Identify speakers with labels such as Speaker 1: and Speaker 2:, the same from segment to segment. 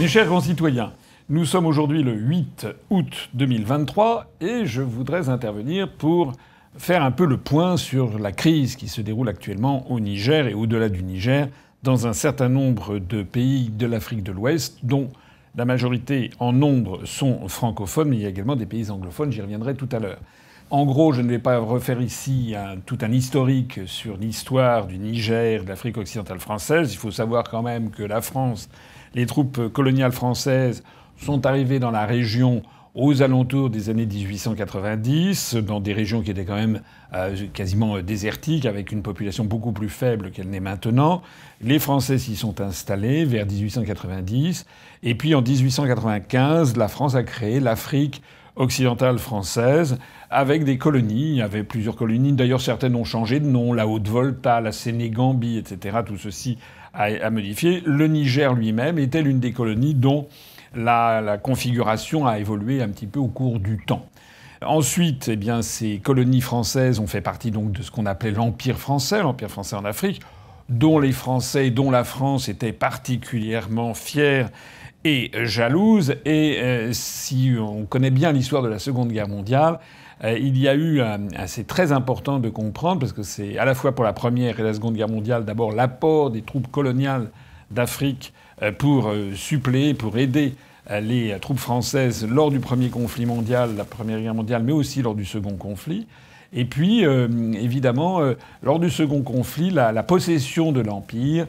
Speaker 1: Mes chers concitoyens, nous sommes aujourd'hui le 8 août 2023 et je voudrais intervenir pour faire un peu le point sur la crise qui se déroule actuellement au Niger et au-delà du Niger dans un certain nombre de pays de l'Afrique de l'Ouest dont la majorité en nombre sont francophones, mais il y a également des pays anglophones, j'y reviendrai tout à l'heure. En gros, je ne vais pas refaire ici tout un historique sur l'histoire du Niger, de l'Afrique occidentale française. Il faut savoir quand même que la France les troupes coloniales françaises sont arrivées dans la région aux alentours des années 1890, dans des régions qui étaient quand même euh, quasiment euh, désertiques, avec une population beaucoup plus faible qu'elle n'est maintenant. Les Français s'y sont installés vers 1890. Et puis en 1895, la France a créé l'Afrique occidentale française avec des colonies. Il y avait plusieurs colonies. D'ailleurs, certaines ont changé de nom. La Haute-Volta, la Sénégambie, etc. Tout ceci à, modifier. Le Niger lui-même était l'une des colonies dont la, configuration a évolué un petit peu au cours du temps. Ensuite, eh bien, ces colonies françaises ont fait partie donc de ce qu'on appelait l'Empire français, l'Empire français en Afrique, dont les Français, dont la France étaient particulièrement fiers et jalouses. Et euh, si on connaît bien l'histoire de la Seconde Guerre mondiale, euh, il y a eu, euh, c'est très important de comprendre, parce que c'est à la fois pour la Première et la Seconde Guerre mondiale, d'abord l'apport des troupes coloniales d'Afrique euh, pour suppléer, pour aider les troupes françaises lors du premier conflit mondial, la Première Guerre mondiale, mais aussi lors du second conflit. Et puis, évidemment, lors du second conflit, la, possession de l'Empire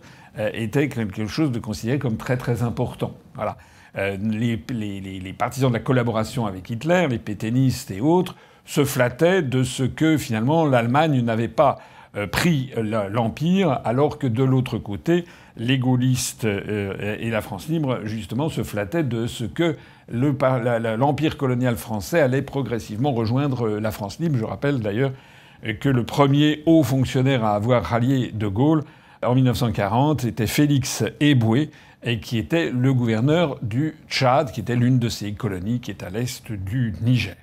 Speaker 1: était quelque chose de considéré comme très très important. Voilà. Les, les, partisans de la collaboration avec Hitler, les pétainistes et autres, se flattait de ce que finalement l'Allemagne n'avait pas euh, pris euh, l'Empire, alors que de l'autre côté, les gaullistes euh, et la France libre, justement, se flattaient de ce que l'Empire colonial français allait progressivement rejoindre la France libre. Je rappelle d'ailleurs que le premier haut fonctionnaire à avoir rallié De Gaulle en 1940 était Félix Eboué, et qui était le gouverneur du Tchad, qui était l'une de ces colonies qui est à l'est du Niger.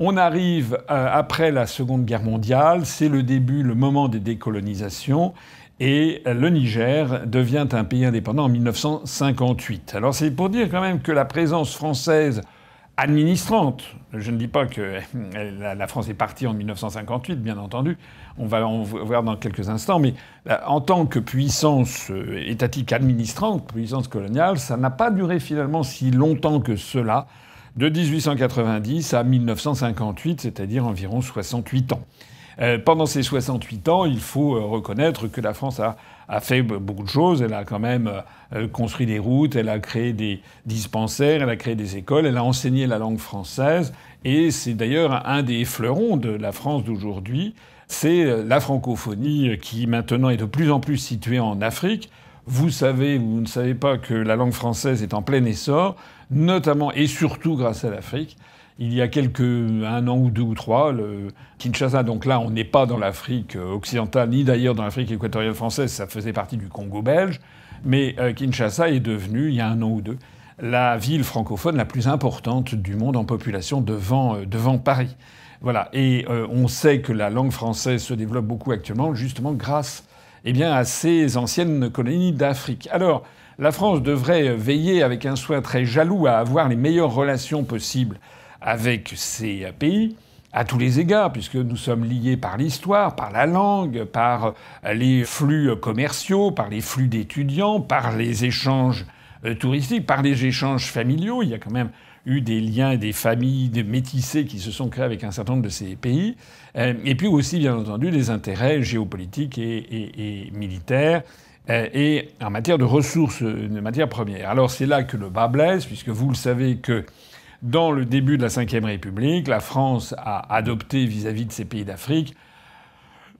Speaker 1: On arrive euh, après la Seconde Guerre mondiale, c'est le début, le moment des décolonisations, et le Niger devient un pays indépendant en 1958. Alors c'est pour dire quand même que la présence française administrante. Je ne dis pas que euh, la France est partie en 1958, bien entendu. On va en voir dans quelques instants. Mais euh, en tant que puissance étatique administrante, puissance coloniale, ça n'a pas duré finalement si longtemps que cela de 1890 à 1958, c'est-à-dire environ 68 ans. Euh, pendant ces 68 ans, il faut euh, reconnaître que la France a, fait beaucoup de choses. Elle a quand même euh, construit des routes, elle a créé des dispensaires, elle a créé des écoles, elle a enseigné la langue française. Et c'est d'ailleurs un des fleurons de la France d'aujourd'hui. C'est la francophonie qui maintenant est de plus en plus située en Afrique. Vous savez ou vous ne savez pas que la langue française est en plein essor notamment et surtout grâce à l'Afrique. Il y a quelques un an ou deux ou trois, Kinshasa. Donc là, on n'est pas dans l'Afrique euh, occidentale, ni d'ailleurs dans l'Afrique équatoriale française. Ça faisait partie du Congo belge, mais euh, Kinshasa est devenue il y a un an ou deux la ville francophone la plus importante du monde en population devant, euh, devant Paris. Voilà. Et on sait que la langue française se développe beaucoup actuellement, justement grâce eh bien, à ces anciennes colonies d'Afrique. Alors, la France devrait veiller avec un soin très jaloux à avoir les meilleures relations possibles avec ces pays à tous les égards, puisque nous sommes liés par l'histoire, par la langue, par les flux commerciaux, par les flux d'étudiants, par les échanges euh, touristiques, par les échanges familiaux. Il y a quand même eu des liens, des familles, des métissés qui se sont créés avec un certain nombre de ces pays. Euh, et puis aussi, bien entendu, des intérêts géopolitiques et militaires. Euh, et en matière de ressources, euh, de matières premières. Alors c'est là que le bas blesse, puisque vous le savez que dans le début de la Ve République, la France a adopté vis-à-vis de ces pays d'Afrique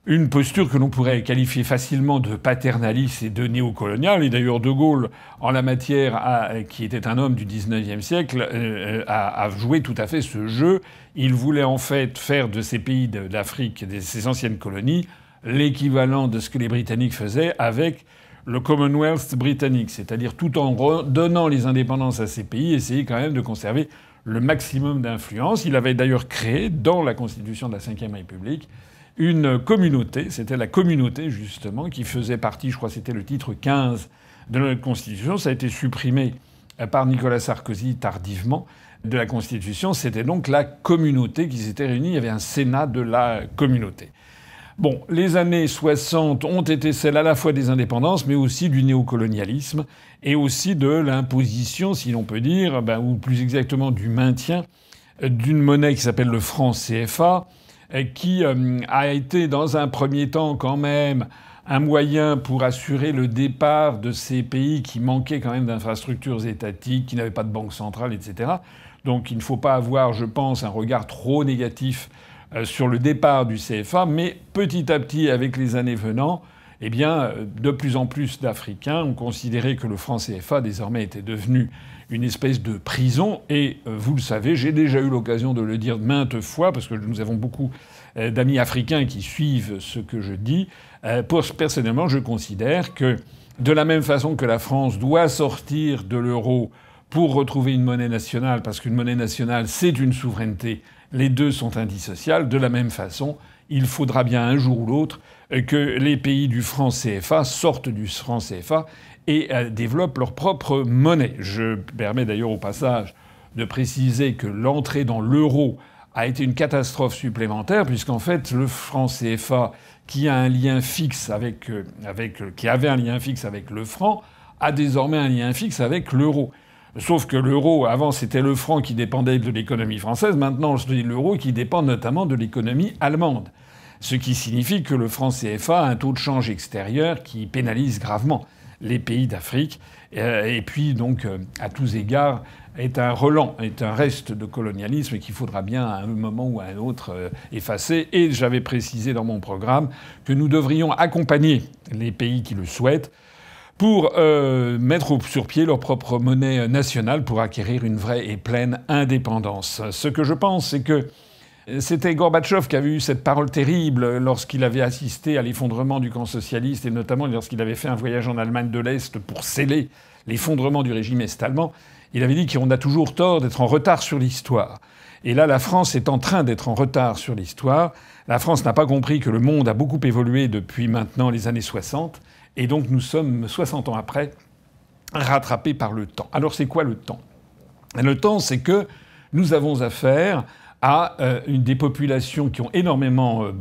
Speaker 1: une posture que l'on pourrait qualifier facilement de paternaliste et de néocoloniale. Et d'ailleurs, De Gaulle, en la matière, qui était un homme du XIXe siècle, euh, a, a, joué tout à fait ce jeu. Il voulait en fait faire de ces pays d'Afrique, de ces anciennes colonies, l'équivalent de ce que les Britanniques faisaient avec le Commonwealth britannique, c'est-à-dire tout en donnant les indépendances à ces pays, essayer quand même de conserver le maximum d'influence. Il avait d'ailleurs créé, dans la constitution de la Ve République, une communauté, c'était la communauté justement, qui faisait partie, je crois que c'était le titre 15 de notre constitution, ça a été supprimé euh, par Nicolas Sarkozy tardivement de la Constitution, c'était donc la communauté qui s'était réunie. Il y avait un Sénat de la communauté. Bon, les années 60 ont été celles à la fois des indépendances, mais aussi du néocolonialisme et aussi de l'imposition, si l'on peut dire, ben, ou plus exactement du maintien d'une monnaie qui s'appelle le franc CFA, euh, qui euh, a été dans un premier temps quand même un moyen pour assurer le départ de ces pays qui manquaient quand même d'infrastructures étatiques, qui n'avaient pas de banque centrale, etc. Donc il ne faut pas avoir, je pense, un regard trop négatif euh, sur le départ du CFA, mais petit à petit, avec les années venant, eh bien, euh, de plus en plus d'Africains ont considéré que le franc CFA désormais était devenu une espèce de prison. Et euh, vous le savez, j'ai déjà eu l'occasion de le dire maintes fois, parce que nous avons beaucoup d'amis africains qui suivent ce que je dis. personnellement, je considère que de la même façon que la France doit sortir de l'euro pour retrouver une monnaie nationale, parce qu'une monnaie nationale, c'est une souveraineté les deux sont indissociables. De la même façon, il faudra bien un jour ou l'autre que les pays du franc CFA sortent du franc CFA et euh, développent leur propre monnaie. Je permets d'ailleurs au passage de préciser que l'entrée dans l'euro a été une catastrophe supplémentaire, puisqu'en fait, le franc CFA, qui, a euh, euh, qui avait un lien fixe avec le franc, a désormais un lien fixe avec l'euro. Sauf que l'euro, avant, c'était le franc qui dépendait de l'économie française. Maintenant, c'est l'euro qui dépend notamment de l'économie allemande. Ce qui signifie que le franc CFA a un taux de change extérieur qui pénalise gravement les pays d'Afrique. Euh, et puis, donc, euh, à tous égards, est un relent, est un reste de colonialisme qu'il faudra bien à un moment ou à un autre euh, effacer. Et j'avais précisé dans mon programme que nous devrions accompagner les pays qui le souhaitent pour euh, mettre sur pied leur propre monnaie nationale pour acquérir une vraie et pleine indépendance. Ce que je pense, c'est que euh, c'était Gorbatchev qui avait eu cette parole terrible lorsqu'il avait assisté à l'effondrement du camp socialiste et notamment lorsqu'il avait fait un voyage en Allemagne de l'Est pour sceller l'effondrement du régime est-allemand. Il avait dit qu'on a toujours tort d'être en retard sur l'histoire. Et là, la France est en train d'être en retard sur l'histoire. La France n'a pas compris que le monde a beaucoup évolué depuis maintenant les années 60 et donc nous sommes 60 ans après rattrapés par le temps. Alors c'est quoi le temps Le temps, c'est que nous avons affaire à euh, des populations qui ont énormément euh,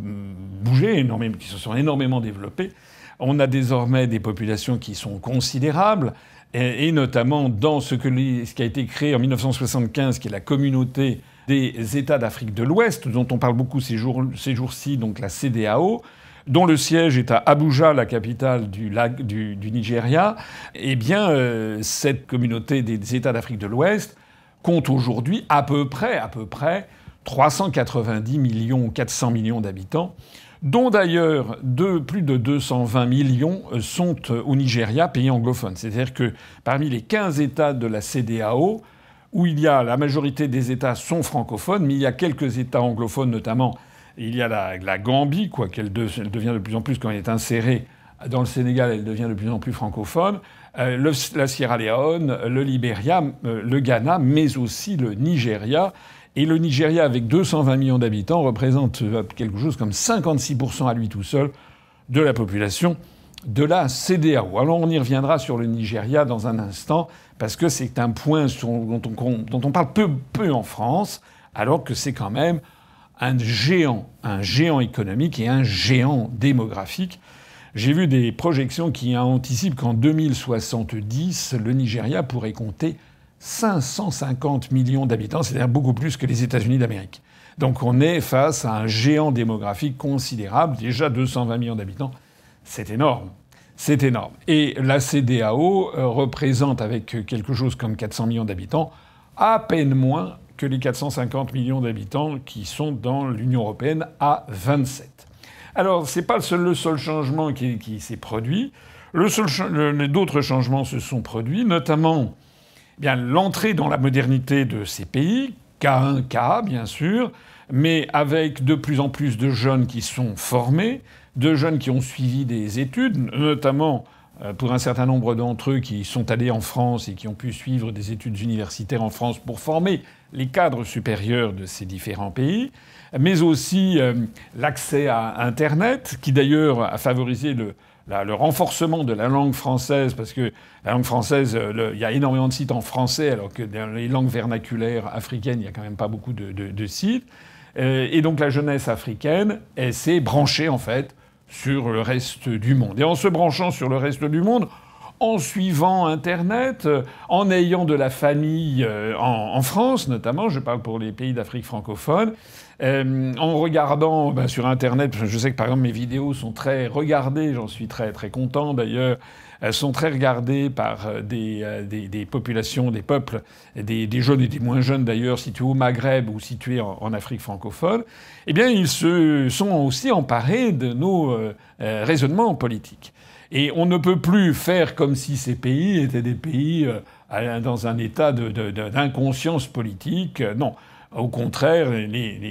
Speaker 1: bougé, qui se sont énormément développées. On a désormais des populations qui sont considérables, et, notamment dans ce, qui a été créé en 1975, qui est la communauté des États d'Afrique de l'Ouest, dont on parle beaucoup ces jours-ci, donc la CDAO, dont le siège est à Abuja, la capitale du, Nigeria, eh bien, euh, cette communauté des États d'Afrique de l'Ouest compte aujourd'hui à peu près, à peu près 390 millions, 400 millions d'habitants, dont d'ailleurs plus de 220 millions euh, sont euh, au Nigeria, pays anglophone. C'est-à-dire que parmi les 15 États de la CDAO, où il y a la majorité des États sont francophones, mais il y a quelques États anglophones, notamment il y a la, Gambie, quoi, qu'elle de, devient de plus en plus, quand elle est insérée dans le Sénégal, elle devient de plus en plus francophone, euh, la Sierra Leone, le Liberia, euh, le Ghana, mais aussi le Nigeria. Et le Nigeria, avec 220 millions d'habitants, représente euh, quelque chose comme 56% à lui tout seul de la population de la CDAO. Alors on y reviendra sur le Nigeria dans un instant, parce que c'est un point dont on, parle peu en France, alors que c'est quand même un géant, un géant économique et un géant démographique. J'ai vu des projections qui anticipent qu'en 2070, le Nigeria pourrait compter 550 millions d'habitants, c'est-à-dire beaucoup plus que les États-Unis d'Amérique. Donc on est face à un géant démographique considérable, déjà 220 millions d'habitants. C'est énorme. C'est énorme. Et la CDAO euh, représente, avec quelque chose comme 400 millions d'habitants, à peine moins que les 450 millions d'habitants qui sont dans l'Union européenne à 27. Alors, ce n'est pas le seul changement qui, s'est produit. D'autres changements se sont produits, notamment eh l'entrée dans la modernité de ces pays, k 1 cas, bien sûr, mais avec de plus en plus de jeunes qui sont formés, de jeunes qui ont suivi des études, notamment euh, pour un certain nombre d'entre eux qui sont allés en France et qui ont pu suivre des études universitaires en France pour former les cadres supérieurs de ces différents pays, mais aussi euh, l'accès à Internet, qui d'ailleurs a favorisé le, renforcement de la langue française, parce que la langue française, euh, il y a énormément de sites en français, alors que dans les langues vernaculaires africaines, il n'y a quand même pas beaucoup de, de sites. Et donc la jeunesse africaine, elle s'est branchée en fait sur le reste du monde. Et en se branchant sur le reste du monde, en suivant Internet, euh, en ayant de la famille euh, en, France notamment, je parle pour les pays d'Afrique francophone, euh, en regardant bah, sur Internet, je sais que par exemple mes vidéos sont très regardées, j'en suis très très content d'ailleurs, sont très regardées par euh, euh, des, populations, des peuples, des, jeunes et des moins jeunes d'ailleurs, situés au Maghreb ou situés en, Afrique francophone, eh bien ils se sont aussi emparés de nos euh, raisonnements politiques. Et on ne peut plus faire comme si ces pays étaient des pays dans un état d'inconscience politique. Non. Au contraire, les,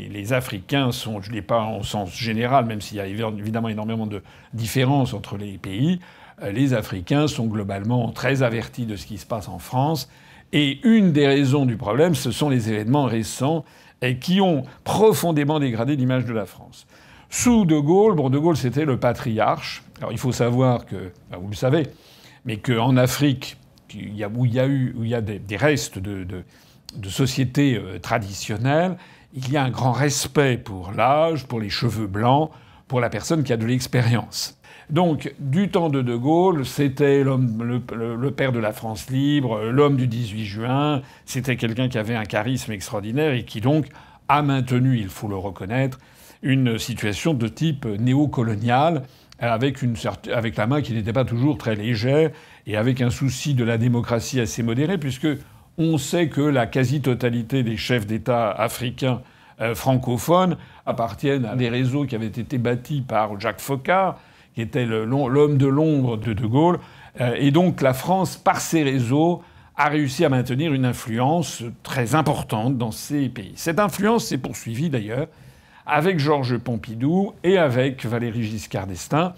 Speaker 1: les, Africains sont, je ne pas en sens général, même s'il y a évidemment énormément de différences entre les pays, les Africains sont globalement très avertis de ce qui se passe en France. Et une des raisons du problème, ce sont les événements récents qui ont profondément dégradé l'image de la France. Sous De Gaulle, bon, De Gaulle, c'était le patriarche. Alors il faut savoir que, ben, vous le savez, mais qu'en Afrique, où il y a des, restes de sociétés euh, traditionnelles, il y a un grand respect pour l'âge, pour les cheveux blancs, pour la personne qui a de l'expérience. Donc, du temps de De Gaulle, c'était le, père de la France libre, euh, l'homme du 18 juin. C'était quelqu'un qui avait un charisme extraordinaire et qui donc a maintenu, il faut le reconnaître, une situation de type néocolonial avec, la main qui n'était pas toujours très légère et avec un souci de la démocratie assez modéré, puisque on sait que la quasi-totalité des chefs d'État africains euh, francophones appartiennent à des réseaux qui avaient été bâtis par Jacques Foccart, qui était l'homme de l'ombre de De Gaulle. Euh, et donc la France, par ses réseaux, a réussi à maintenir une influence très importante dans ces pays. Cette influence s'est poursuivie d'ailleurs avec Georges Pompidou et avec Valéry Giscard d'Estaing.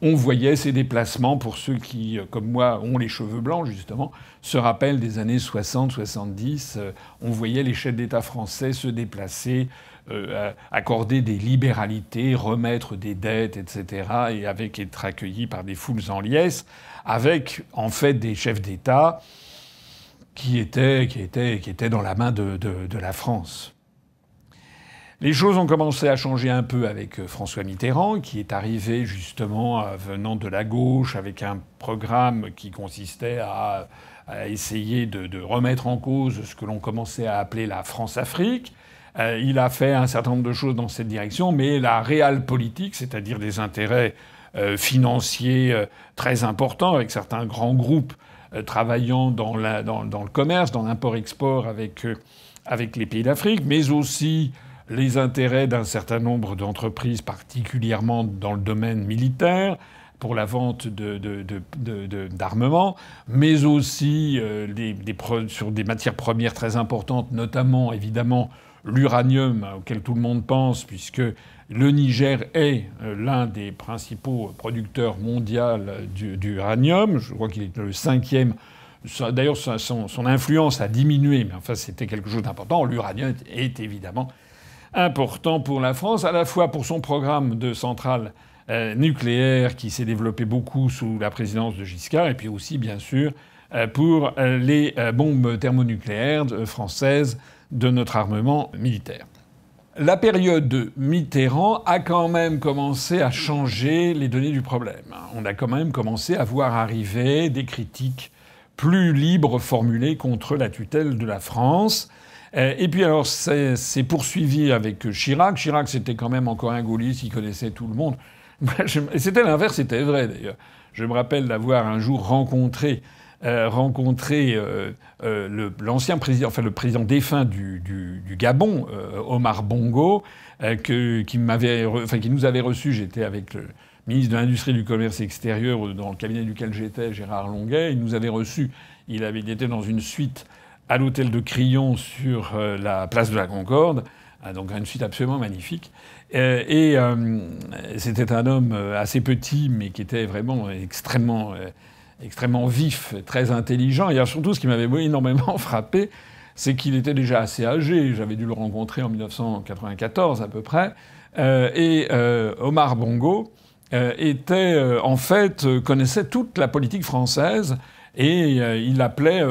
Speaker 1: On voyait ces déplacements pour ceux qui, euh, comme moi, ont les cheveux blancs, justement, se rappellent des années 60-70. Euh, on voyait les chefs d'État français se déplacer euh, accorder des libéralités, remettre des dettes, etc., et avec être accueilli par des foules en liesse, avec en fait des chefs d'État qui étaient, dans la main de, la France. Les choses ont commencé à changer un peu avec euh, François Mitterrand, qui est arrivé justement euh, venant de la gauche avec un programme qui consistait à, essayer de, remettre en cause ce que l'on commençait à appeler la France-Afrique, euh, il a fait un certain nombre de choses dans cette direction, mais la réelle politique, c'est-à-dire des intérêts euh, financiers euh, très importants avec certains grands groupes travaillant dans, le commerce, dans l'import-export avec, les pays d'Afrique, mais aussi les intérêts d'un certain nombre d'entreprises, particulièrement dans le domaine militaire, pour la vente d'armements, mais aussi sur des matières premières très importantes, notamment évidemment l'uranium auquel tout le monde pense, puisque le Niger est euh, l'un des principaux producteurs mondiaux d'uranium. Je crois qu'il est le cinquième. D'ailleurs, son, influence a diminué, mais enfin, c'était quelque chose d'important. L'uranium est évidemment important pour la France, à la fois pour son programme de centrale euh, nucléaire qui s'est développé beaucoup sous la présidence de Giscard, et puis aussi, bien sûr, euh, pour les bombes thermonucléaires françaises de notre armement militaire. La période de Mitterrand a quand même commencé à changer les données du problème. On a quand même commencé à voir arriver des critiques plus libres formulées contre la tutelle de la France. Euh, et puis alors, c'est poursuivi avec Chirac. Chirac, c'était quand même encore un gaulliste, il connaissait tout le monde. C'était l'inverse, c'était vrai d'ailleurs. Je me rappelle d'avoir un jour rencontré euh, rencontrer rencontré euh, euh, l'ancien président, enfin le président défunt du, Gabon, Omar Bongo, que, qui, enfin, qui nous avait reçus. J'étais avec le ministre de l'Industrie du Commerce extérieur, dans le cabinet duquel j'étais, Gérard Longuet. Il nous avait reçus. Il, avait, était dans une suite à l'hôtel de Crillon sur la place de la Concorde. Ah, donc une suite absolument magnifique. Et, c'était un homme assez petit, mais qui était vraiment extrêmement extrêmement vif très intelligent. Et surtout, ce qui m'avait énormément frappé, c'est qu'il était déjà assez âgé. J'avais dû le rencontrer en 1994 à peu près. Euh, et euh, Omar Bongo euh, était en fait connaissait toute la politique française et il appelait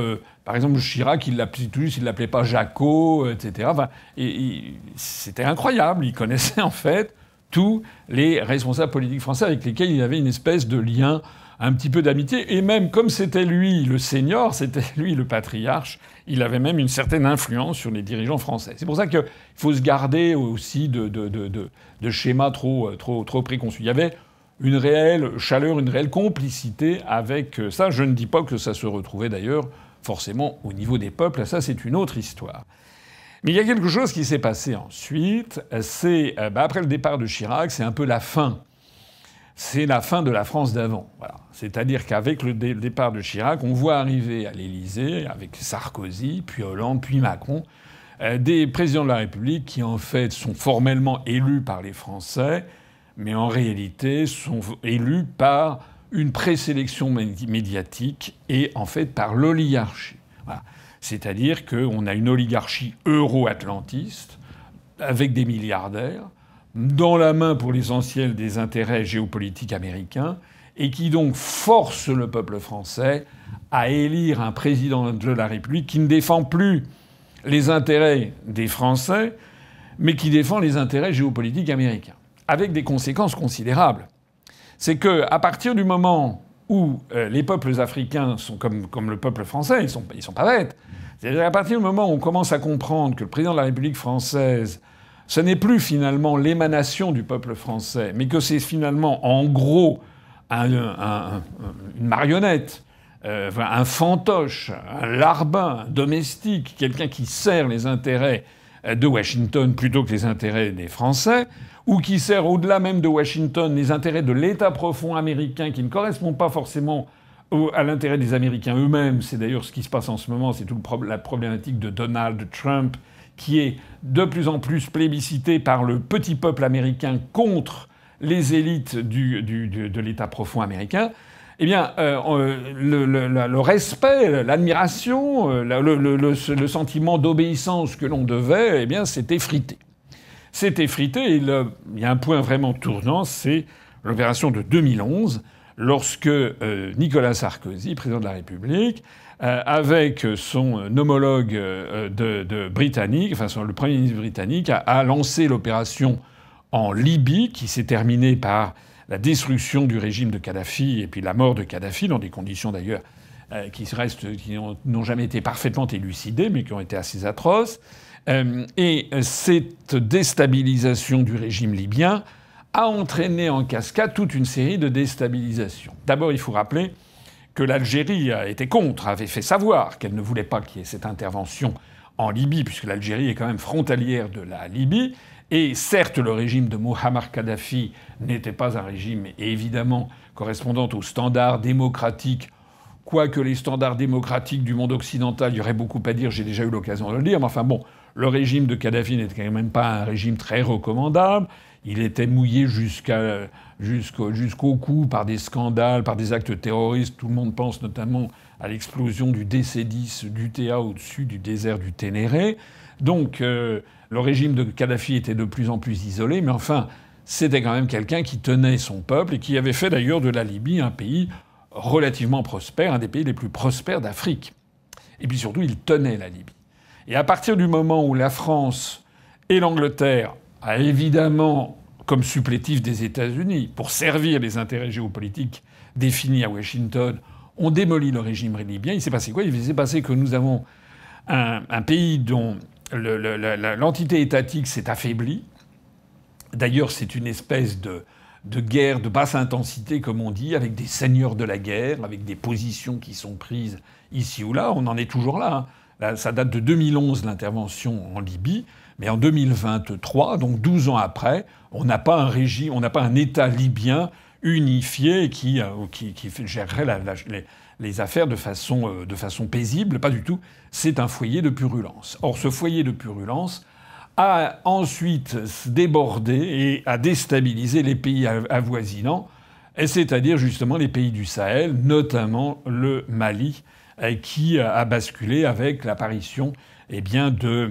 Speaker 1: par exemple Chirac, il l'appelait il l'appelait pas Jaco, etc. Enfin, et, c'était incroyable. Il connaissait en fait tous les responsables politiques français avec lesquels il avait une espèce de lien un petit peu d'amitié. Et même comme c'était lui le seigneur, c'était lui le patriarche, il avait même une certaine influence sur les dirigeants français. C'est pour ça qu'il faut se garder aussi de, de, schémas trop, euh, trop, trop préconçus. Il y avait une réelle chaleur, une réelle complicité avec euh, ça. Je ne dis pas que ça se retrouvait d'ailleurs forcément au niveau des peuples, ça c'est une autre histoire. Mais il y a quelque chose qui s'est passé ensuite, c'est euh, bah, après le départ de Chirac, c'est un peu la fin c'est la fin de la France d'avant. C'est-à-dire qu'avec le départ de Chirac, on voit arriver à l'Élysée, avec Sarkozy, puis Hollande, puis Macron, euh, des présidents de la République qui, en fait, sont formellement élus par les Français, mais en réalité sont élus par une présélection médiatique et, en fait, par l'oligarchie. C'est-à-dire qu'on a une oligarchie euro-atlantiste avec des milliardaires dans la main pour l'essentiel des intérêts géopolitiques américains et qui donc force le peuple français à élire un président de la République qui ne défend plus les intérêts des Français, mais qui défend les intérêts géopolitiques américains, avec des conséquences considérables. C'est que, à partir du moment où euh, les peuples africains sont comme, le peuple français, ils sont, ils sont pas bêtes, c'est-à-dire à partir du moment où on commence à comprendre que le président de la République française ce n'est plus finalement l'émanation du peuple français, mais que c'est finalement en gros une marionnette, euh, un fantoche, un larbin, domestique, quelqu'un qui sert les intérêts euh, de Washington plutôt que les intérêts des Français, ou qui sert au-delà même de Washington les intérêts de l'État profond américain qui ne correspond pas forcément à l'intérêt des Américains eux-mêmes. C'est d'ailleurs ce qui se passe en ce moment, c'est toute la problématique de Donald Trump qui est de plus en plus plébiscité par le petit peuple américain contre les élites de l'État profond américain, eh bien, euh, euh, le, respect, l'admiration, euh, le, sentiment d'obéissance que l'on devait, eh bien, s'est effrité. C'est effrité. Et il y a un point vraiment tournant, c'est l'opération de 2011, lorsque Nicolas Sarkozy, président de la République, euh, avec son homologue euh, de, britannique, enfin le Premier ministre britannique, a, lancé l'opération en Libye qui s'est terminée par la destruction du régime de Kadhafi et puis la mort de Kadhafi, dans des conditions d'ailleurs euh, qui restent, qui n'ont jamais été parfaitement élucidées, mais qui ont été assez atroces. et cette déstabilisation du régime libyen a entraîné en cascade toute une série de déstabilisations. D'abord, il faut rappeler que l'Algérie était contre, avait fait savoir qu'elle ne voulait pas qu'il y ait cette intervention en Libye, puisque l'Algérie est quand même frontalière de la Libye. Et certes, le régime de Muammar Kadhafi n'était pas un régime évidemment correspondant aux standards démocratiques, quoique les standards démocratiques du monde occidental, il y aurait beaucoup à dire, j'ai déjà eu l'occasion de le dire, mais enfin bon, le régime de Kadhafi n'était quand même pas un régime très recommandable, il était mouillé jusqu'à jusqu'au jusqu'au coup par des scandales, par des actes terroristes. Tout le monde pense notamment à l'explosion du DC-10 d'UTA au-dessus du désert du Ténéré. Donc euh, le régime de Kadhafi était de plus en plus isolé, mais enfin, c'était quand même quelqu'un qui tenait son peuple et qui avait fait d'ailleurs de la Libye un pays relativement prospère, un des pays les plus prospères d'Afrique. Et puis surtout, il tenait la Libye. Et à partir du moment où la France et l'Angleterre a évidemment comme supplétif des États-Unis pour servir les intérêts géopolitiques définis à Washington. On démolit le régime libyen. Il s'est passé quoi Il s'est passé que nous avons un, pays dont l'entité étatique s'est affaiblie. D'ailleurs, c'est une espèce de, guerre de basse intensité, comme on dit, avec des seigneurs de la guerre, avec des positions qui sont prises ici ou là. On en est toujours là hein. ça date de 2011, l'intervention en Libye. Mais en 2023, donc 12 ans après, on n'a pas un régime, on n'a pas un État libyen unifié qui, euh, gérerait les, affaires de façon, euh, de façon paisible, pas du tout. C'est un foyer de purulence. Or, ce foyer de purulence a ensuite débordé et a déstabilisé les pays avoisinants, c'est-à-dire justement les pays du Sahel, notamment le Mali, euh, qui a basculé avec l'apparition eh bien euh,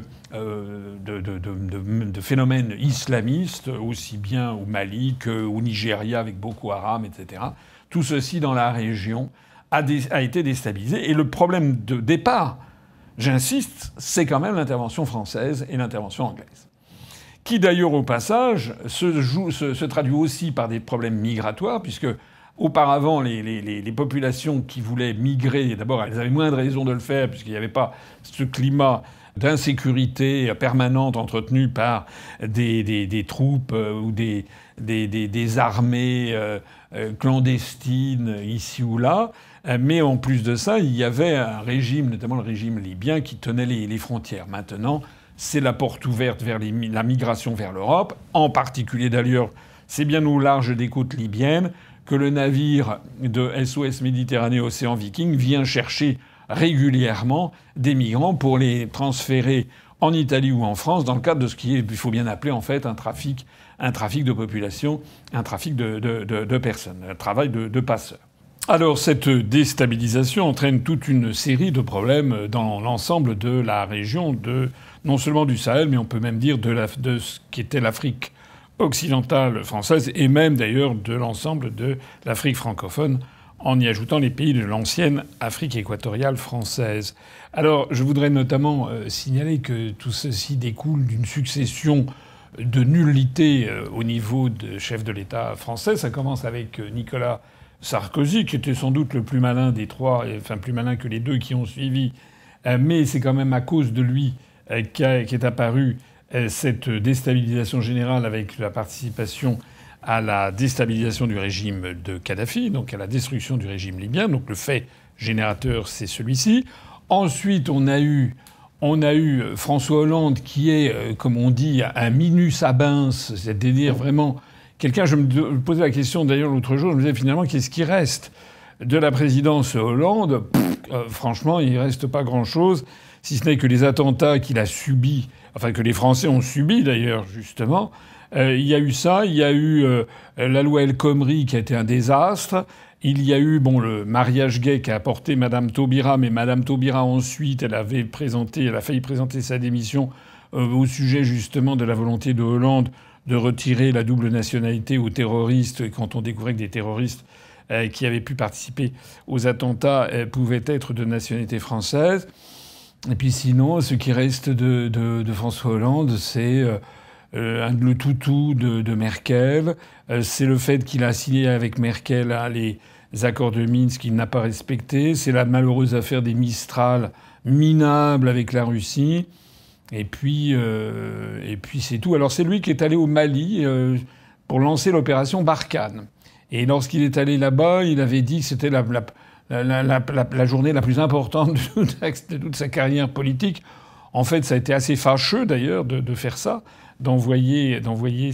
Speaker 1: de, de, phénomènes islamistes, aussi bien au Mali qu'au Nigeria avec beaucoup Haram, etc. Tout ceci dans la région a, été déstabilisé. Et le problème de départ, j'insiste, c'est quand même l'intervention française et l'intervention anglaise qui d'ailleurs au passage se, traduit aussi par des problèmes migratoires, puisque Auparavant, les, populations qui voulaient migrer, d'abord, elles avaient moins de raisons de le faire, puisqu'il n'y avait pas ce climat d'insécurité permanente entretenu par des, troupes euh, ou des, armées euh, euh, clandestines ici ou là. Mais en plus de ça, il y avait un régime, notamment le régime libyen, qui tenait les, frontières. Maintenant, c'est la porte ouverte vers la migration vers l'Europe, en particulier d'ailleurs, c'est bien au large des côtes libyennes que le navire de SOS Méditerranée Océan Viking vient chercher régulièrement des migrants pour les transférer en Italie ou en France dans le cadre de ce qui est, il faut bien appeler en fait un trafic, un trafic de population, un trafic de, personnes, un travail de passeurs. Alors cette déstabilisation entraîne toute une série de problèmes dans l'ensemble de la région de non seulement du Sahel, mais on peut même dire de, de ce qui était l'Afrique occidentale française et même d'ailleurs de l'ensemble de l'Afrique francophone en y ajoutant les pays de l'ancienne Afrique équatoriale française. Alors je voudrais notamment euh, signaler que tout ceci découle d'une succession de nullités euh, au niveau de chef de l'État français. Ça commence avec euh, Nicolas Sarkozy, qui était sans doute le plus malin des trois, enfin plus malin que les deux qui ont suivi, mais c'est quand même à cause de lui qu'est apparu euh, cette déstabilisation générale avec la participation à la déstabilisation du régime de Kadhafi, donc à la destruction du régime libyen. Donc le fait générateur, c'est celui-ci. Ensuite, on a eu François Hollande qui est, euh, comme on dit, un minus à c'est-à-dire vraiment quelqu'un. Je me posais la question d'ailleurs l'autre jour. Je me disais finalement qu'est-ce qui reste de la présidence Hollande euh, Franchement, il reste pas grand-chose si ce n'est que les attentats qu'il a subi, enfin que les Français ont subis d'ailleurs justement, euh, il y a eu ça, il y a eu euh, la loi El Khomri qui a été un désastre, il y a eu bon le mariage gay qu'a apporté Madame Taubira, mais Madame Taubira ensuite, elle avait présenté, elle a failli présenter sa démission euh, au sujet justement de la volonté de Hollande de retirer la double nationalité aux terroristes quand on découvrait que des terroristes qui avaient pu participer aux attentats pouvaient être de nationalité française. Et puis sinon, ce qui reste de, de, François Hollande, c'est euh, le toutou de, de Merkel, euh, c'est le fait qu'il a signé avec Merkel hein, les accords de Minsk qu'il n'a pas respectés, c'est la malheureuse affaire des Mistral minables avec la Russie, et puis, euh, et puis c'est tout. Alors c'est lui qui est allé au Mali pour lancer l'opération Barkhane. Et lorsqu'il est allé là-bas, il avait dit que c'était la, la la, journée la plus importante de toute, de toute, sa carrière politique. En fait, ça a été assez fâcheux d'ailleurs de, faire ça, d'envoyer, d'envoyer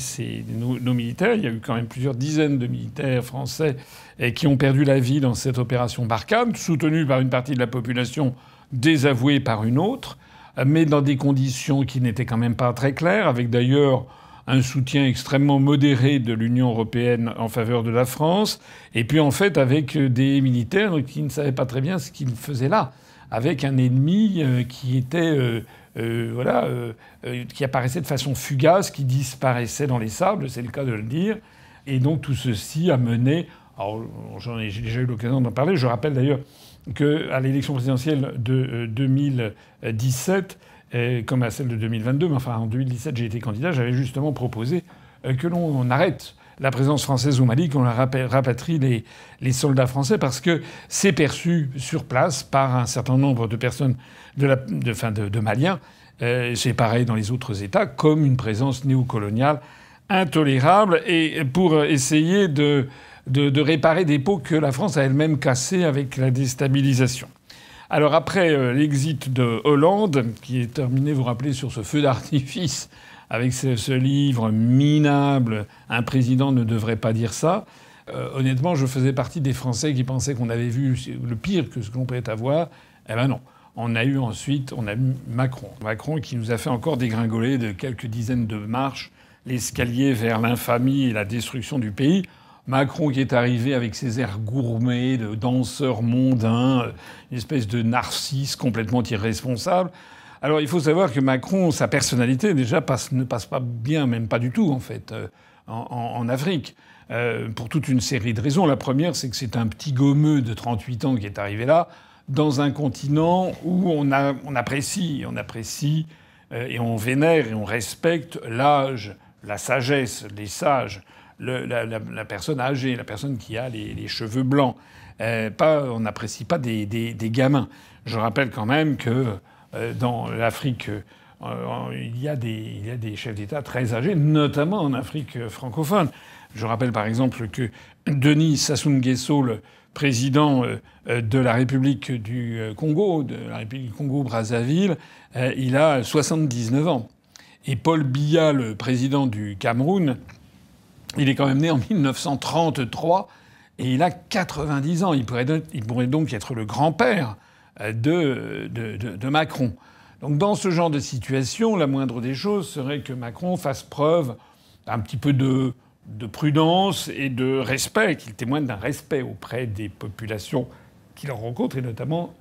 Speaker 1: nos, militaires. Il y a eu quand même plusieurs dizaines de militaires français eh, qui ont perdu la vie dans cette opération Barkhane, soutenue par une partie de la population, désavouée par une autre, mais dans des conditions qui n'étaient quand même pas très claires, avec d'ailleurs un soutien extrêmement modéré de l'Union européenne en faveur de la France, et puis en fait avec euh, des militaires qui ne savaient pas très bien ce qu'ils faisaient là, avec un ennemi euh, qui était euh, voilà, qui apparaissait de façon fugace, qui disparaissait dans les sables, c'est le cas de le dire. Et donc tout ceci a mené. Alors j'en ai, déjà eu l'occasion d'en parler. Je rappelle d'ailleurs qu'à l'élection présidentielle de 2017, euh, comme à celle de 2022, mais enfin en 2017 j'ai été candidat, j'avais justement proposé euh, que l'on arrête la présence française au Mali, qu'on rapatrie les, soldats français, parce que c'est perçu sur place par un certain nombre de personnes, de, de, Maliens, euh, c'est pareil dans les autres États, comme une présence néocoloniale intolérable, et pour essayer de, de réparer des pots que la France a elle-même cassés avec la déstabilisation. Alors après euh, l'exit de Hollande, qui est terminé, vous vous rappelez, sur ce feu d'artifice, avec ce, livre minable, un président ne devrait pas dire ça. Euh, honnêtement, je faisais partie des Français qui pensaient qu'on avait vu le pire que ce qu'on pouvait avoir. Eh ben non. On a eu ensuite, on a eu Macron. Macron qui nous a fait encore dégringoler de quelques dizaines de marches l'escalier vers l'infamie et la destruction du pays. Macron qui est arrivé avec ses airs gourmets de danseur mondain, euh, une espèce de narcisse complètement irresponsable. Alors il faut savoir que Macron, sa personnalité déjà ne passe pas bien, même pas du tout en fait, euh, en, Afrique. Euh, pour toute une série de raisons. La première, c'est que c'est un petit gommeux de 38 ans qui est arrivé là, dans un continent où on, apprécie, on apprécie et on vénère et on respecte l'âge, la sagesse, les sages, la, personne âgée, la personne qui a les, cheveux blancs. Euh, on n'apprécie pas des, gamins. Je rappelle quand même que euh, dans l'Afrique, euh, il, y a des, il y a des chefs d'État très âgés, notamment en Afrique francophone. Je rappelle par exemple que Denis Sassou Nguesso, le président de la République du Congo, de la République du Congo-Brazzaville, il a 79 ans. Et Paul Biya, le président du Cameroun, il est quand même né en 1933 et il a 90 ans. Il pourrait, donc être le grand-père euh, de, Macron. Donc dans ce genre de situation, la moindre des choses serait que Macron fasse preuve d'un petit peu de, de prudence et de respect, qu'il témoigne d'un respect auprès des populations qu'il rencontre et notamment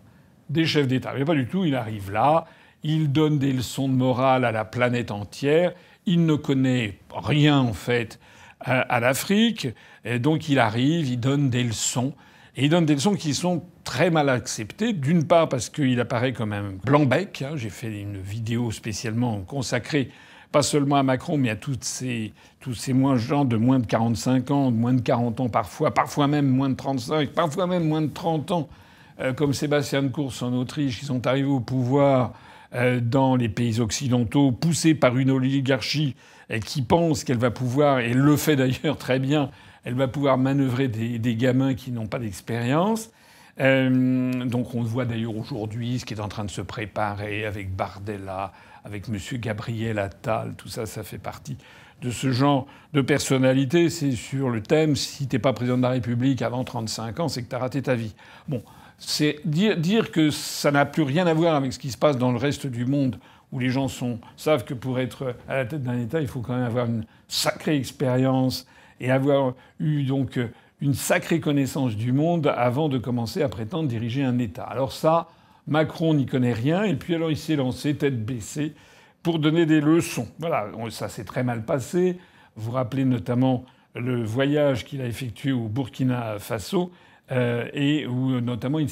Speaker 1: des chefs d'État. Mais pas du tout, il arrive là, il donne des leçons de morale à la planète entière, il ne connaît rien en fait à l'Afrique. donc il arrive, il donne des leçons. Et il donne des leçons qui sont très mal acceptées. D'une part parce qu'il apparaît comme un blanc-bec. Hein. J'ai fait une vidéo spécialement consacrée pas seulement à Macron, mais à tous ces moins gens de moins de 45 ans, de moins de 40 ans parfois, parfois même moins de 35, parfois même moins de 30 ans, euh, comme Sébastien de en Autriche, qui sont arrivés au pouvoir euh, dans les pays occidentaux, poussés par une oligarchie qui pense qu'elle va pouvoir, et le fait d'ailleurs très bien, elle va pouvoir manœuvrer des, gamins qui n'ont pas d'expérience. Euh, donc on voit d'ailleurs aujourd'hui ce qui est en train de se préparer avec Bardella, avec M. Gabriel Attal, tout ça, ça fait partie de ce genre de personnalité. C'est sur le thème si t'es pas président de la République avant 35 ans, c'est que t'as raté ta vie. Bon, c'est dire que ça n'a plus rien à voir avec ce qui se passe dans le reste du monde où les gens savent que pour être à la tête d'un État, il faut quand même avoir une sacrée expérience et avoir eu donc euh, une sacrée connaissance du monde avant de commencer à prétendre diriger un État. Alors ça, Macron n'y connaît rien, et puis alors il s'est lancé tête baissée pour donner des leçons. Voilà, ça s'est très mal passé. Vous rappelez notamment le voyage qu'il a effectué au Burkina Faso, euh, et où notamment il,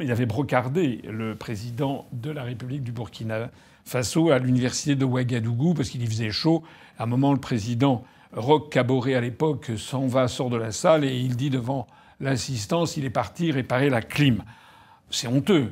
Speaker 1: il avait brocardé le président de la République du Burkina face à l'université de Ouagadougou parce qu'il y faisait chaud. À un moment, le président roc Caboret à l'époque s'en va, sort de la salle et il dit devant l'insistance... il est parti réparer la clim. C'est honteux.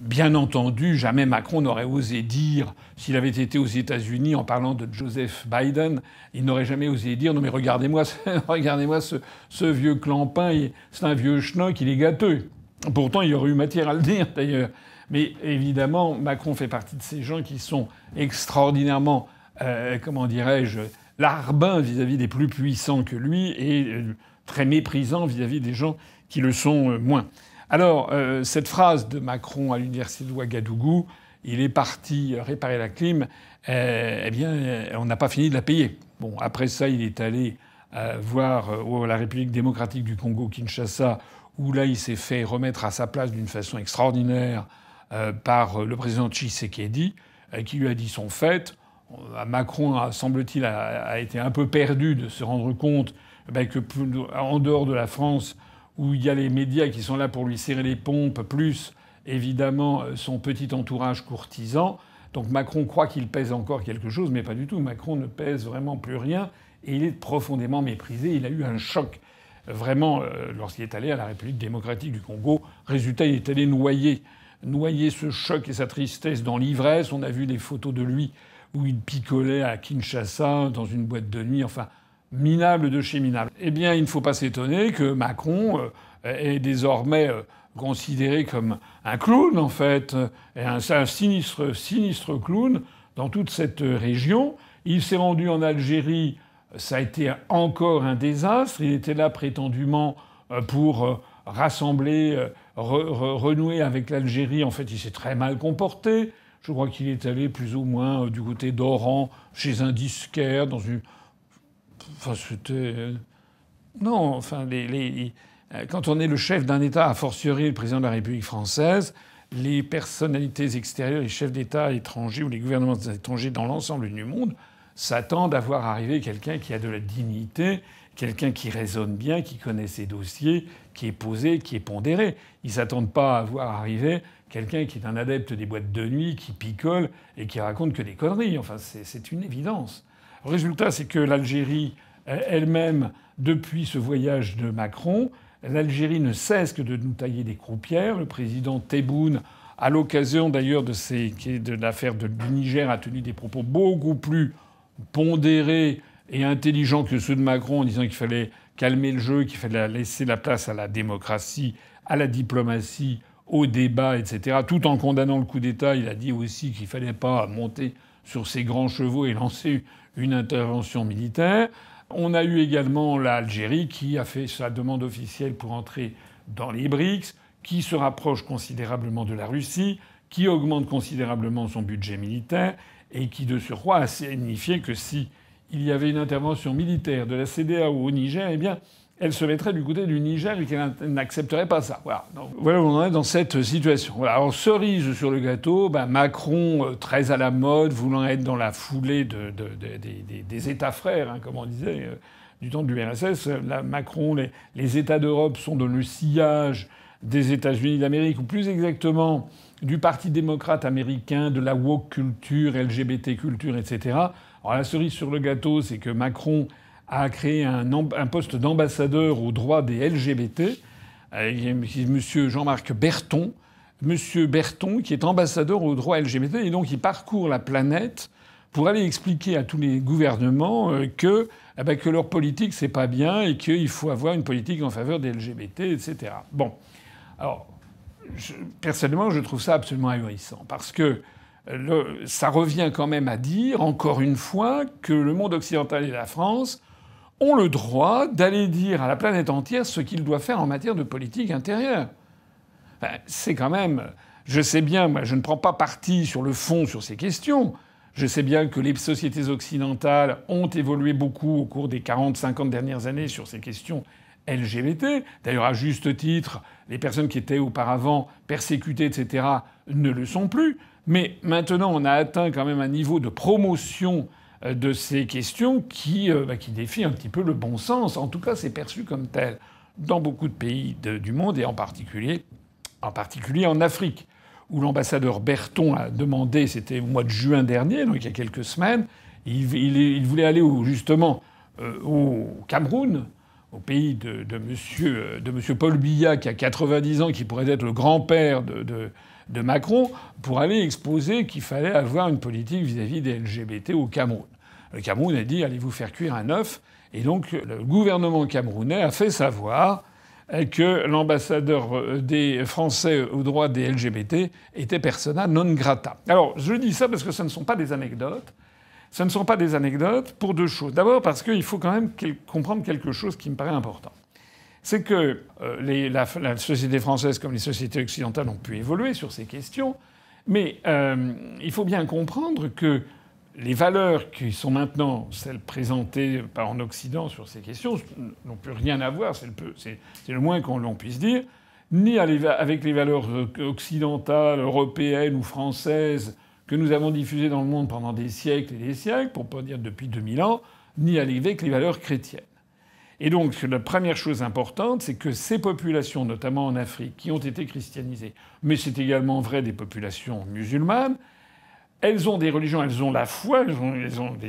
Speaker 1: Bien entendu, jamais Macron n'aurait osé dire, s'il avait été aux États-Unis en parlant de Joseph Biden, il n'aurait jamais osé dire non mais regardez-moi, regardez-moi ce, vieux clampin, c'est un vieux schnock, il est gâteux. Pourtant, il y aurait eu matière à le dire d'ailleurs. Mais évidemment, Macron fait partie de ces gens qui sont extraordinairement, euh, comment dirais-je, larbins vis-à-vis des plus puissants que lui et euh, très méprisants vis-à-vis des gens qui le sont euh, moins. Alors, cette phrase de Macron à l'université de Ouagadougou, il est parti réparer la clim, eh bien, on n'a pas fini de la payer. Bon, après ça, il est allé voir la République démocratique du Congo, Kinshasa, où là, il s'est fait remettre à sa place d'une façon extraordinaire euh, par euh, le président Tshisekedi, euh, qui lui a dit son fait. Macron, semble-t-il, a, été un peu perdu de se rendre compte ben, que, en dehors de la France, où il y a les médias qui sont là pour lui serrer les pompes, plus évidemment son petit entourage courtisan, donc Macron croit qu'il pèse encore quelque chose, mais pas du tout. Macron ne pèse vraiment plus rien et il est profondément méprisé. Il a eu un choc vraiment lorsqu'il est allé à la République démocratique du Congo. Résultat, il est allé noyer noyer ce choc et sa tristesse dans l'ivresse. On a vu des photos de lui où il picolait à Kinshasa dans une boîte de nuit, enfin minable de chez minable. Eh bien, il ne faut pas s'étonner que Macron euh, est désormais euh, considéré comme un clown en fait, et un, un sinistre, sinistre clown dans toute cette région. Il s'est rendu en Algérie, ça a été encore un désastre. Il était là prétendument euh, pour rassembler renouer avec l'Algérie. En fait, il s'est très mal comporté. Je crois qu'il est allé plus ou moins euh, du côté d'Oran, chez un disquaire, dans une. Enfin, c'était. Euh, non, enfin, euh, quand on est le chef d'un État, a fortiori le président de la République française, les personnalités extérieures, les chefs d'État étrangers ou les gouvernements étrangers dans l'ensemble du monde s'attendent à voir arriver quelqu'un qui a de la dignité, quelqu'un qui raisonne bien, qui connaît ses dossiers, qui est posé, qui est pondéré. Ils s'attendent pas à voir arriver quelqu'un qui est un adepte des boîtes de nuit, qui picole et qui raconte que des conneries. Enfin, c'est une évidence. Résultat, c'est que l'Algérie elle-même, depuis ce voyage de Macron, l'Algérie ne cesse que de nous tailler des croupières. Le président Tebboune, à l'occasion d'ailleurs de, ces... de l'affaire du Niger, a tenu des propos beaucoup plus pondérés et intelligents que ceux de Macron en disant qu'il fallait calmer le jeu, qui fallait laisser la place à la démocratie, à la diplomatie, au débat, etc. Tout en condamnant le coup d'État, il a dit aussi qu'il fallait pas monter sur ses grands chevaux et lancer une intervention militaire. On a eu également l'Algérie qui a fait sa demande officielle pour entrer dans les BRICS, qui se rapproche considérablement de la Russie, qui augmente considérablement son budget militaire et qui de surcroît a signifié que si il y avait une intervention militaire de la CDAO au Niger, eh bien, elle se mettrait du côté du Niger et qu'elle n'accepterait pas ça. Voilà. on en est dans cette situation. On Alors, cerise sur le gâteau, ben, Macron, euh, très à la mode, voulant être dans la foulée des, États frères, hein, comme on disait euh, du temps du l'URSS. Euh, Macron, les, États d'Europe sont dans le sillage des États-Unis d'Amérique, ou plus exactement du Parti démocrate américain, de la woke culture, LGBT culture, etc. Alors la cerise sur le gâteau, c'est que Macron a créé un, poste d'ambassadeur aux droits des LGBT, euh, M. Jean-Marc Berton, Monsieur Berton, qui est ambassadeur aux droits LGBT, et donc il parcourt la planète pour aller expliquer à tous les gouvernements euh, eh ben, que, leur politique, c'est pas bien et qu'il faut avoir une politique en faveur des LGBT, etc. Bon. Alors, personnellement, je trouve ça absolument ahurissant parce que ça revient quand même à dire, encore une fois, que le monde occidental et la France ont le droit d'aller dire à la planète entière ce qu'ils doivent faire en matière de politique intérieure. c'est quand même. Je sais bien, moi, je ne prends pas parti sur le fond sur ces questions. Je sais bien que les sociétés occidentales ont évolué beaucoup au cours des 40-50 dernières années sur ces questions LGBT. D'ailleurs, à juste titre, les personnes qui étaient auparavant persécutées, etc., ne le sont plus. Mais maintenant, on a atteint quand même un niveau de promotion euh, de ces questions qui, euh, bah, qui défie un petit peu le bon sens. En tout cas, c'est perçu comme tel dans beaucoup de pays du monde et en particulier, en particulier en Afrique, où l'ambassadeur Berton a demandé, c'était au mois de juin dernier, donc il y a quelques semaines, il, voulait aller justement euh, au Cameroun, au pays de, de, monsieur, de monsieur Paul Biya, qui a 90 ans, qui pourrait être le grand-père de de Macron pour aller exposer qu'il fallait avoir une politique vis-à-vis des LGBT au Cameroun. Le Cameroun a dit allez vous faire cuire un œuf. Et donc le gouvernement camerounais a fait savoir que l'ambassadeur euh, des Français aux droits des LGBT était persona non grata. Alors je dis ça parce que ce ne sont pas des anecdotes. Ce ne sont pas des anecdotes pour deux choses. D'abord parce qu'il faut quand même comprendre quelque chose qui me paraît important c'est que euh, la, société française comme les sociétés occidentales ont pu évoluer sur ces questions, mais euh, il faut bien comprendre que les valeurs qui sont maintenant celles présentées par en Occident sur ces questions n'ont plus rien à voir, c'est le, moins qu'on l'on puisse dire, ni avec les valeurs occidentales, européennes ou françaises que nous avons diffusées dans le monde pendant des siècles et des siècles, pour pas dire depuis 2000 ans, ni avec les valeurs chrétiennes. Et donc la première chose importante, c'est que ces populations, notamment en Afrique, qui ont été christianisées, mais c'est également vrai des populations musulmanes, elles ont des religions, elles ont la foi, elles ont, des,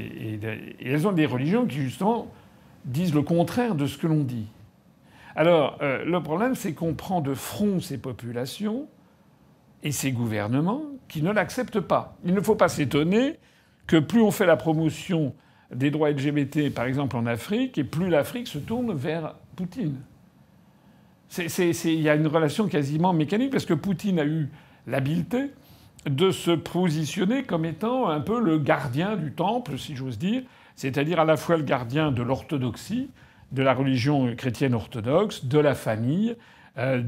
Speaker 1: et elles ont des religions qui justement disent le contraire de ce que l'on dit. Alors euh, le problème, c'est qu'on prend de front ces populations et ces gouvernements qui ne l'acceptent pas. Il ne faut pas s'étonner que plus on fait la promotion des droits LGBT, par exemple en Afrique, et plus l'Afrique se tourne vers Poutine. Il y a une relation quasiment mécanique parce que Poutine a eu l'habileté de se positionner comme étant un peu le gardien du temple, si j'ose dire, c'est-à-dire à la fois le gardien de l'orthodoxie, de la religion chrétienne orthodoxe, de la famille. Euh,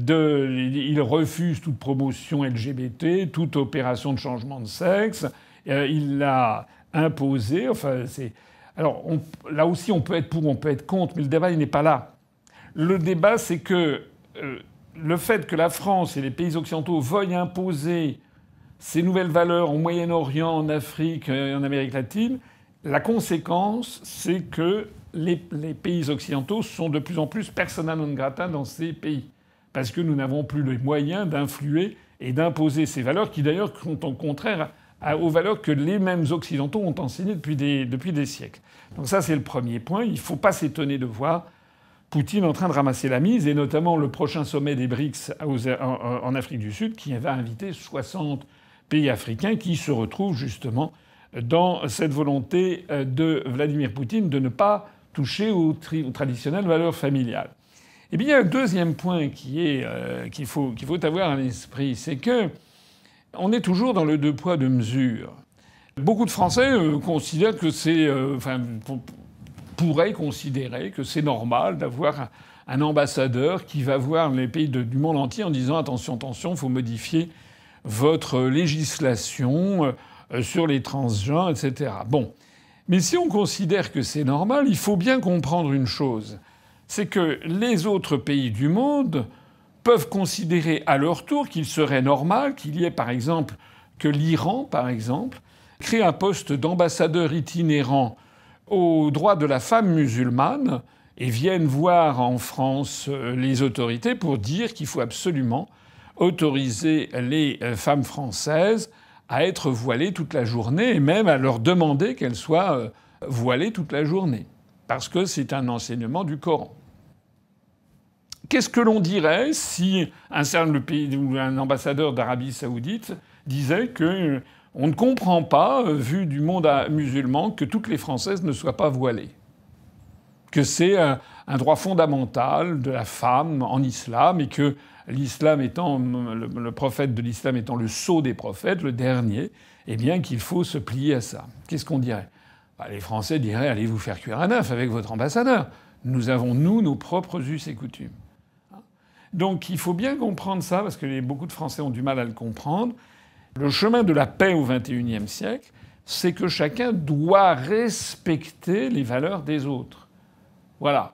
Speaker 1: il refuse toute promotion LGBT, toute opération de changement de sexe. Euh, il l'a imposé. Enfin, c'est alors là aussi, on peut être pour, on peut être contre, mais le débat, il n'est pas là. Le débat, c'est que euh, le fait que la France et les pays occidentaux veuillent imposer ces nouvelles valeurs au Moyen-Orient, en Afrique, et euh, en Amérique latine, la conséquence, c'est que les, pays occidentaux sont de plus en plus persona non grata dans ces pays. Parce que nous n'avons plus les moyens d'influer et d'imposer ces valeurs qui d'ailleurs sont au contraire aux valeurs que les mêmes Occidentaux ont enseignées depuis des, depuis des siècles. Donc ça, c'est le premier point. Il ne faut pas s'étonner de voir Poutine en train de ramasser la mise, et notamment le prochain sommet des BRICS en Afrique du Sud, qui va inviter 60 pays africains qui se retrouvent justement dans cette volonté euh, de Vladimir Poutine de ne pas toucher aux, traditionnelles valeurs familiales. Et eh bien, il y a un deuxième point qui est, euh, qu'il, faut, qu'il faut avoir à l'esprit, c'est que on est toujours dans le deux poids, deux mesures. Beaucoup de Français euh, considèrent que c'est. Euh, enfin, pourraient considérer que c'est normal d'avoir un ambassadeur qui va voir les pays du monde entier en disant attention, attention, il faut modifier votre législation euh, sur les transgenres, etc. Bon. Mais si on considère que c'est normal, il faut bien comprendre une chose. C'est que les autres pays du monde peuvent considérer à leur tour qu'il serait normal qu'il y ait, par exemple, que l'Iran, par exemple, crée un poste d'ambassadeur itinérant aux droits de la femme musulmane et vienne voir en France euh, les autorités pour dire qu'il faut absolument autoriser les euh, femmes françaises à être voilées toute la journée et même à leur demander qu'elles soient euh, voilées toute la journée, parce que c'est un enseignement du Coran. Qu'est-ce que l'on dirait si un ambassadeur d'Arabie Saoudite disait que euh, on ne comprend pas, euh, vu du monde musulman, que toutes les Françaises ne soient pas voilées, que c'est un droit fondamental de la femme en islam et que l'islam étant le prophète de l'islam étant le sceau des prophètes, le dernier, eh bien qu'il faut se plier à ça. Qu'est-ce qu'on dirait bah, Les Français diraient allez vous faire cuire à neuf avec votre ambassadeur. Nous avons nous nos propres us et coutumes. Donc il faut bien comprendre ça, parce que beaucoup de Français ont du mal à le comprendre. Le chemin de la paix au XXIe siècle, c'est que chacun doit respecter les valeurs des autres. Voilà.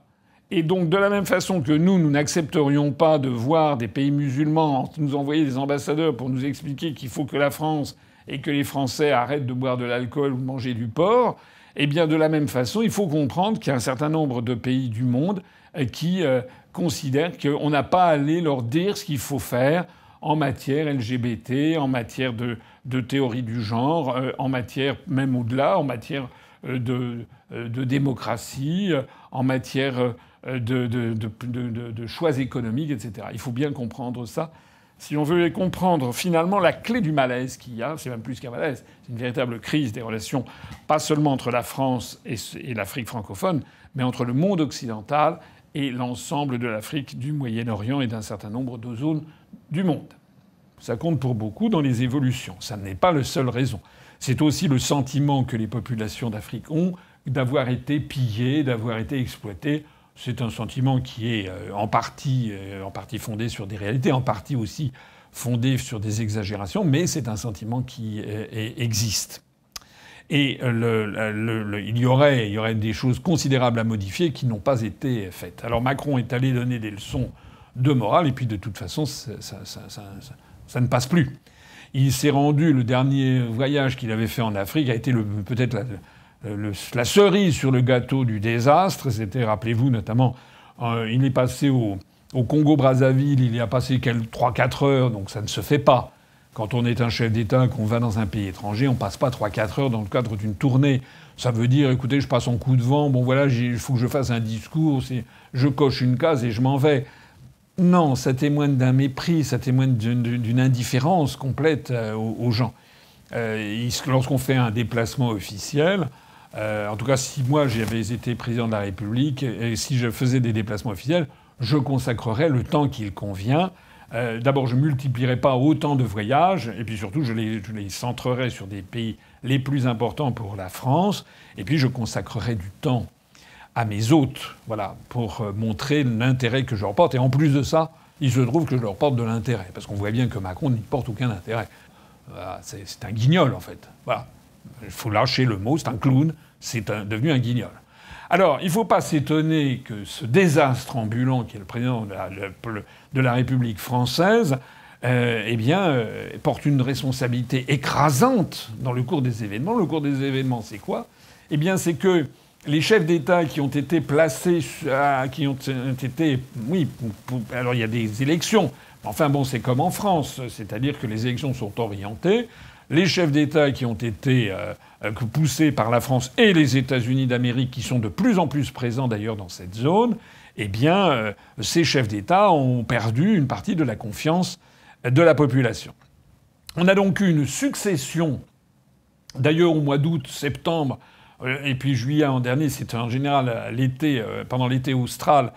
Speaker 1: Et donc, de la même façon que nous, nous n'accepterions pas de voir des pays musulmans nous envoyer des ambassadeurs pour nous expliquer qu'il faut que la France et que les Français arrêtent de boire de l'alcool ou manger du porc, eh bien, de la même façon, il faut comprendre qu'il y a un certain nombre de pays du monde euh, qui euh, considèrent qu'on n'a pas allé leur dire ce qu'il faut faire en matière LGBT, en matière de, théorie du genre, euh, en matière même au-delà, en matière euh, euh, de, démocratie, en matière de, de, choix économiques, etc. Il faut bien comprendre ça. Si on veut comprendre finalement la clé du malaise qu'il y a, c'est même plus qu'un malaise, c'est une véritable crise des relations, pas seulement entre la France et l'Afrique francophone, mais entre le monde occidental et l'ensemble de l'Afrique, du Moyen-Orient et d'un certain nombre de zones du monde. Ça compte pour beaucoup dans les évolutions. Ça n'est pas la seule raison. C'est aussi le sentiment que les populations d'Afrique ont d'avoir été pillées, d'avoir été exploitées. C'est un sentiment qui est euh, en partie, euh, en partie fondé sur des réalités, en partie aussi fondé sur des exagérations, mais c'est un sentiment qui euh, existe. Et euh, il, y aurait, il y aurait des choses considérables à modifier qui n'ont pas été faites. Alors Macron est allé donner des leçons de morale, et puis de toute façon, ça, ne passe plus. Il s'est rendu, le dernier voyage qu'il avait fait en Afrique a été peut-être la, cerise sur le gâteau du désastre. C'était, rappelez-vous notamment, euh, il est passé au, au Congo-Brazzaville, il y a passé 3-4 heures, donc ça ne se fait pas. Quand on est un chef d'État, qu'on va dans un pays étranger, on passe pas 3-4 heures dans le cadre d'une tournée. Ça veut dire, écoutez, je passe en coup de vent, bon voilà, il faut que je fasse un discours, je coche une case et je m'en vais. Non, ça témoigne d'un mépris, ça témoigne d'une indifférence complète euh, aux, gens. Euh, lorsqu'on fait un déplacement officiel, euh, en tout cas, si moi j'avais été président de la République et si je faisais des déplacements officiels, je consacrerais le temps qu'il convient euh, d'abord, je multiplierai pas autant de voyages, et puis surtout, je les, centrerai sur des pays les plus importants pour la France, et puis je consacrerai du temps à mes hôtes, voilà, pour euh, montrer l'intérêt que je leur porte. Et en plus de ça, il se trouve que je leur porte de l'intérêt, parce qu'on voit bien que Macron n'y porte aucun intérêt. c'est un guignol, en fait. Voilà. Il faut lâcher le mot, c'est un clown, c'est devenu un guignol. Alors, il ne faut pas s'étonner que ce désastre ambulant qui est le président de la, République française, euh, eh euh, porte une responsabilité écrasante dans le cours des événements. Le cours des événements, c'est quoi Eh bien, c'est que les chefs d'État qui ont été placés, qui ont été, oui, alors il y a des élections. Enfin bon, c'est comme en France, c'est-à-dire que les élections sont orientées les chefs d'État qui ont été euh, euh, poussés par la France et les États-Unis d'Amérique, qui sont de plus en plus présents d'ailleurs dans cette zone, eh bien, euh, ces chefs d'État ont perdu une partie de la confiance de la population. On a donc eu une succession, d'ailleurs au mois d'août, septembre, et puis juillet en dernier, c'est en général l'été, pendant l'été austral,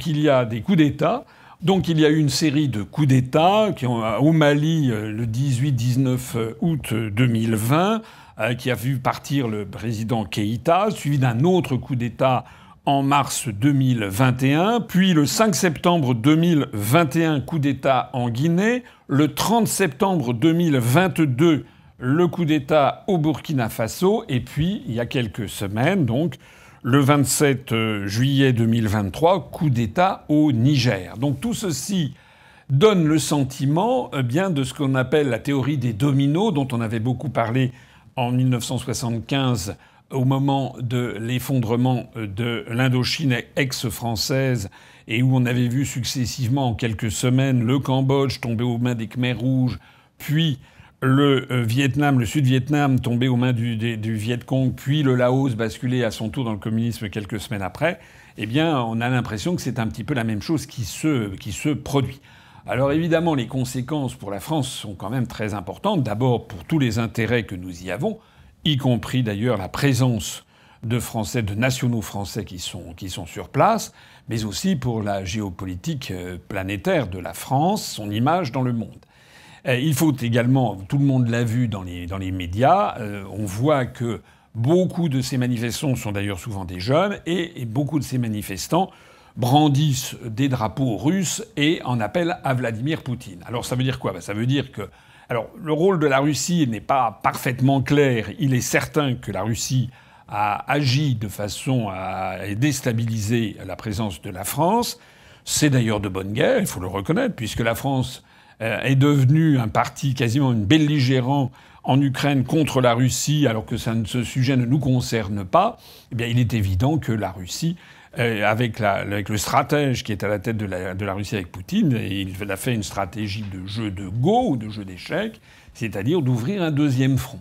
Speaker 1: qu'il y a des coups d'État. Donc il y a eu une série de coups d'État qui ont, au Mali euh, le 18-19 euh, août 2020, euh, qui a vu partir le président Keïta, suivi d'un autre coup d'État en mars 2021, puis le 5 septembre 2021, coup d'État en Guinée, le 30 septembre 2022, le coup d'État au Burkina Faso, et puis il y a quelques semaines, donc, le 27 euh, juillet 2023, coup d'État au Niger. Donc tout ceci donne le sentiment euh, bien de ce qu'on appelle la théorie des dominos, dont on avait beaucoup parlé en 1975 au moment de l'effondrement euh, de l'Indochine ex-française et où on avait vu successivement en quelques semaines le Cambodge tomber aux mains des Khmers rouges, puis le euh, Vietnam, le Sud-Vietnam tombé aux mains du, Viet Cong, puis le Laos basculé à son tour dans le communisme quelques semaines après, eh bien, on a l'impression que c'est un petit peu la même chose qui se, produit. Alors évidemment, les conséquences pour la France sont quand même très importantes, d'abord pour tous les intérêts que nous y avons, y compris d'ailleurs la présence de Français, de nationaux français qui sont sur place, mais aussi pour la géopolitique euh, planétaire de la France, son image dans le monde. Euh, il faut également, tout le monde l'a vu dans les, dans les médias, euh, on voit que beaucoup de ces manifestants sont d'ailleurs souvent des jeunes, et, beaucoup de ces manifestants brandissent des drapeaux russes et en appellent à Vladimir Poutine. Alors ça veut dire quoi ben, Ça veut dire que... Alors le rôle de la Russie n'est pas parfaitement clair. Il est certain que la Russie a agi de façon à déstabiliser la présence de la France. C'est d'ailleurs de bonne guerre, il faut le reconnaître, puisque la France euh, est devenu un parti quasiment une belligérant en Ukraine contre la Russie, alors que ce sujet ne nous concerne pas, eh bien, il est évident que la Russie, euh, avec, le stratège qui est à la tête de la, Russie avec Poutine, il a fait une stratégie de jeu de go ou de jeu d'échecs, c'est-à-dire d'ouvrir un deuxième front.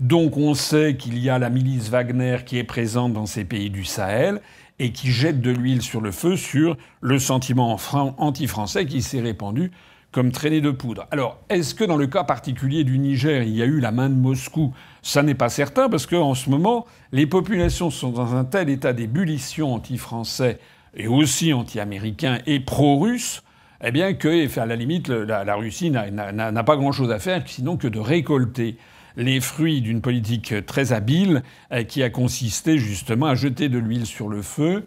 Speaker 1: Donc on sait qu'il y a la milice Wagner qui est présente dans ces pays du Sahel et qui jette de l'huile sur le feu sur le sentiment anti-français qui s'est répandu comme traînée de poudre. Alors, est-ce que dans le cas particulier du Niger, il y a eu la main de Moscou Ça n'est pas certain, parce qu'en ce moment, les populations sont dans un tel état d'ébullition anti-français et aussi anti-américain et pro-russe, eh bien que, à la limite, la, Russie n'a pas grand-chose à faire, sinon que de récolter les fruits d'une politique très habile eh, qui a consisté justement à jeter de l'huile sur le feu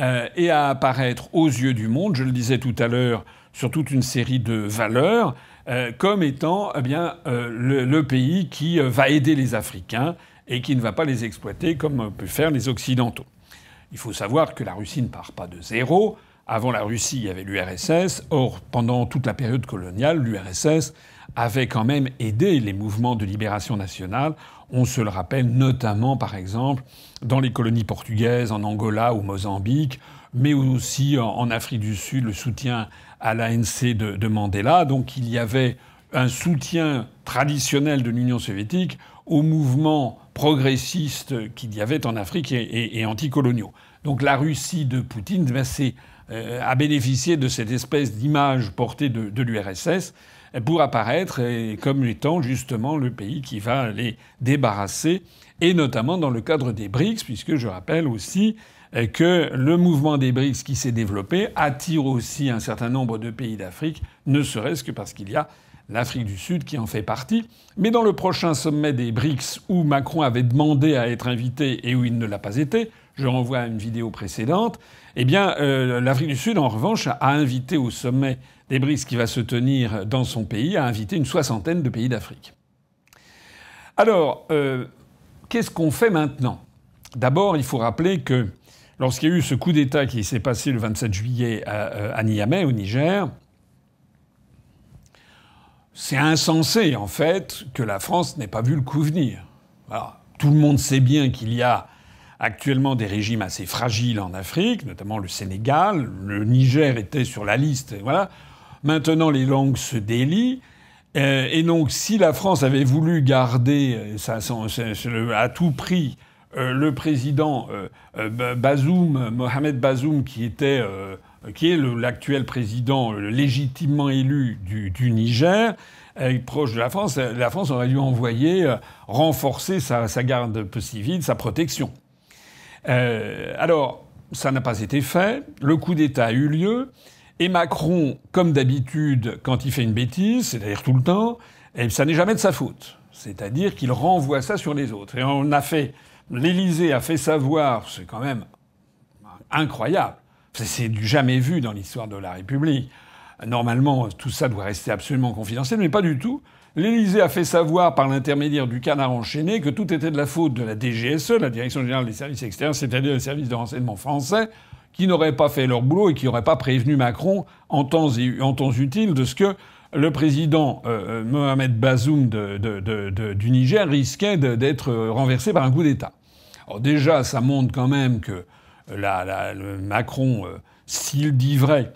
Speaker 1: euh, et à apparaître aux yeux du monde, je le disais tout à l'heure, sur toute une série de valeurs euh, comme étant eh bien, euh, le, pays qui euh, va aider les Africains et qui ne va pas les exploiter comme peuvent faire les Occidentaux. Il faut savoir que la Russie ne part pas de zéro. Avant la Russie, il y avait l'URSS. Or, pendant toute la période coloniale, l'URSS avait quand même aidé les mouvements de libération nationale. On se le rappelle notamment, par exemple, dans les colonies portugaises, en Angola ou Mozambique, mais aussi en Afrique du Sud, le soutien à l'ANC de, Mandela. Donc il y avait un soutien traditionnel de l'Union soviétique aux mouvements progressistes qu'il y avait en Afrique et, anticoloniaux. Donc la Russie de Poutine eh euh, a bénéficié de cette espèce d'image portée de, de l'URSS pour apparaître comme étant justement le pays qui va les débarrasser, et notamment dans le cadre des BRICS, puisque je rappelle aussi euh, que le mouvement des BRICS qui s'est développé attire aussi un certain nombre de pays d'Afrique, ne serait-ce que parce qu'il y a l'Afrique du Sud qui en fait partie. Mais dans le prochain sommet des BRICS où Macron avait demandé à être invité et où il ne l'a pas été, je renvoie à une vidéo précédente, eh bien euh, l'Afrique du Sud en revanche a invité au sommet des BRICS qui va se tenir dans son pays, a invité une soixantaine de pays d'Afrique. Alors, euh, qu'est-ce qu'on fait maintenant D'abord, il faut rappeler que lorsqu'il y a eu ce coup d'État qui s'est passé le 27 juillet euh, à, Niamey, au Niger, c'est insensé, en fait, que la France n'ait pas vu le coup venir. Tout le monde sait bien qu'il y a actuellement des régimes assez fragiles en Afrique, notamment le Sénégal, le Niger était sur la liste, voilà. Maintenant, les langues se délient. Euh, et donc, si la France avait voulu garder euh, à tout prix euh, le président euh, euh, Bazoum, Mohamed Bazoum, qui était, qui est l'actuel président légitimement élu du, Niger, proche de la France, la France aurait dû envoyer renforcer sa, garde civile, sa protection. alors, ça n'a pas été fait. Le coup d'État a eu lieu. Et Macron, comme d'habitude, quand il fait une bêtise, c'est-à-dire tout le temps, eh, ça n'est jamais de sa faute. C'est-à-dire qu'il renvoie ça sur les autres. Et on a fait l'Élysée a fait savoir, c'est quand même incroyable, c'est du jamais vu dans l'histoire de la République. Normalement, tout ça doit rester absolument confidentiel, mais pas du tout. L'Élysée a fait savoir par l'intermédiaire du canard enchaîné que tout était de la faute de la DGSE, la Direction générale des services extérieurs, c'est-à-dire le service de renseignement français, qui n'auraient pas fait leur boulot et qui n'auraient pas prévenu Macron en temps utile de ce que le président euh, euh, Mohamed Bazoum du Niger risquait d'être euh, renversé par un coup d'État. Alors déjà, ça montre quand même que Macron, s'il dit vrai,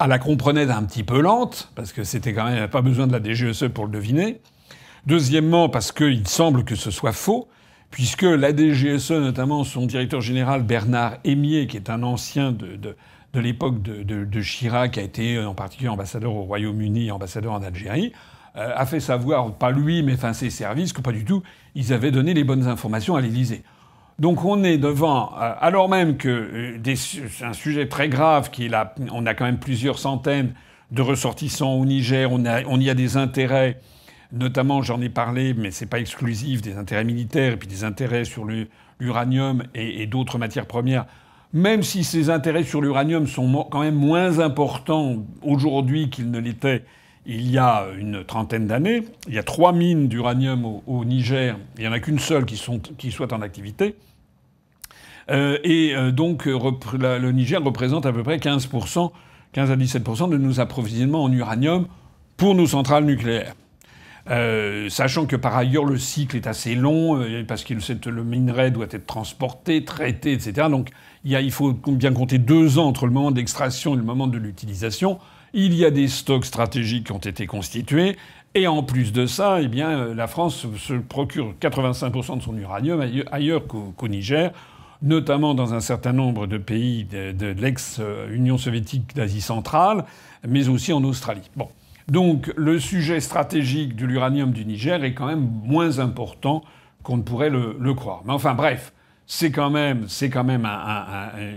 Speaker 1: à ah, la comprenait d'un petit peu lente, parce que c'était quand même pas besoin de la DGSE pour le deviner. Deuxièmement, parce qu'il semble que ce soit faux, puisque la DGSE, notamment son directeur général Bernard Aimier, qui est un ancien de de l'époque de, Chirac, qui a été euh, en particulier ambassadeur au Royaume-Uni, ambassadeur en Algérie, euh, a fait savoir, pas lui, mais enfin ses services, que pas du tout, ils avaient donné les bonnes informations à l'Élysée. Donc on est devant, euh, alors même que c'est un sujet très grave, qui est on a quand même plusieurs centaines de ressortissants au Niger, on, y a des intérêts, notamment j'en ai parlé, mais c'est pas exclusif, des intérêts militaires et puis des intérêts sur l'uranium et d'autres matières premières même si ses intérêts sur l'uranium sont quand même moins importants aujourd'hui qu'ils ne l'étaient il y a une trentaine d'années, il y a trois mines d'uranium au, Niger, il n'y en a qu'une seule qui, soit en activité. Euh, et euh, donc le Niger représente à peu près 15%, 15 à 17% de nos approvisionnements en uranium pour nos centrales nucléaires. Euh, sachant que par ailleurs le cycle est assez long euh, parce que le minerai doit être transporté, traité, etc. Donc il, faut bien compter deux ans entre le moment d'extraction et le moment de l'utilisation. Il y a des stocks stratégiques qui ont été constitués. Et en plus de ça, eh euh, la France se procure 85% de son uranium ailleurs qu'au Niger, notamment dans un certain nombre de pays de, l'ex-Union soviétique d'Asie centrale, mais aussi en Australie. Bon. Donc le sujet stratégique de l'uranium du Niger est quand même moins important qu'on ne pourrait le, croire. Mais enfin bref, c'est quand même,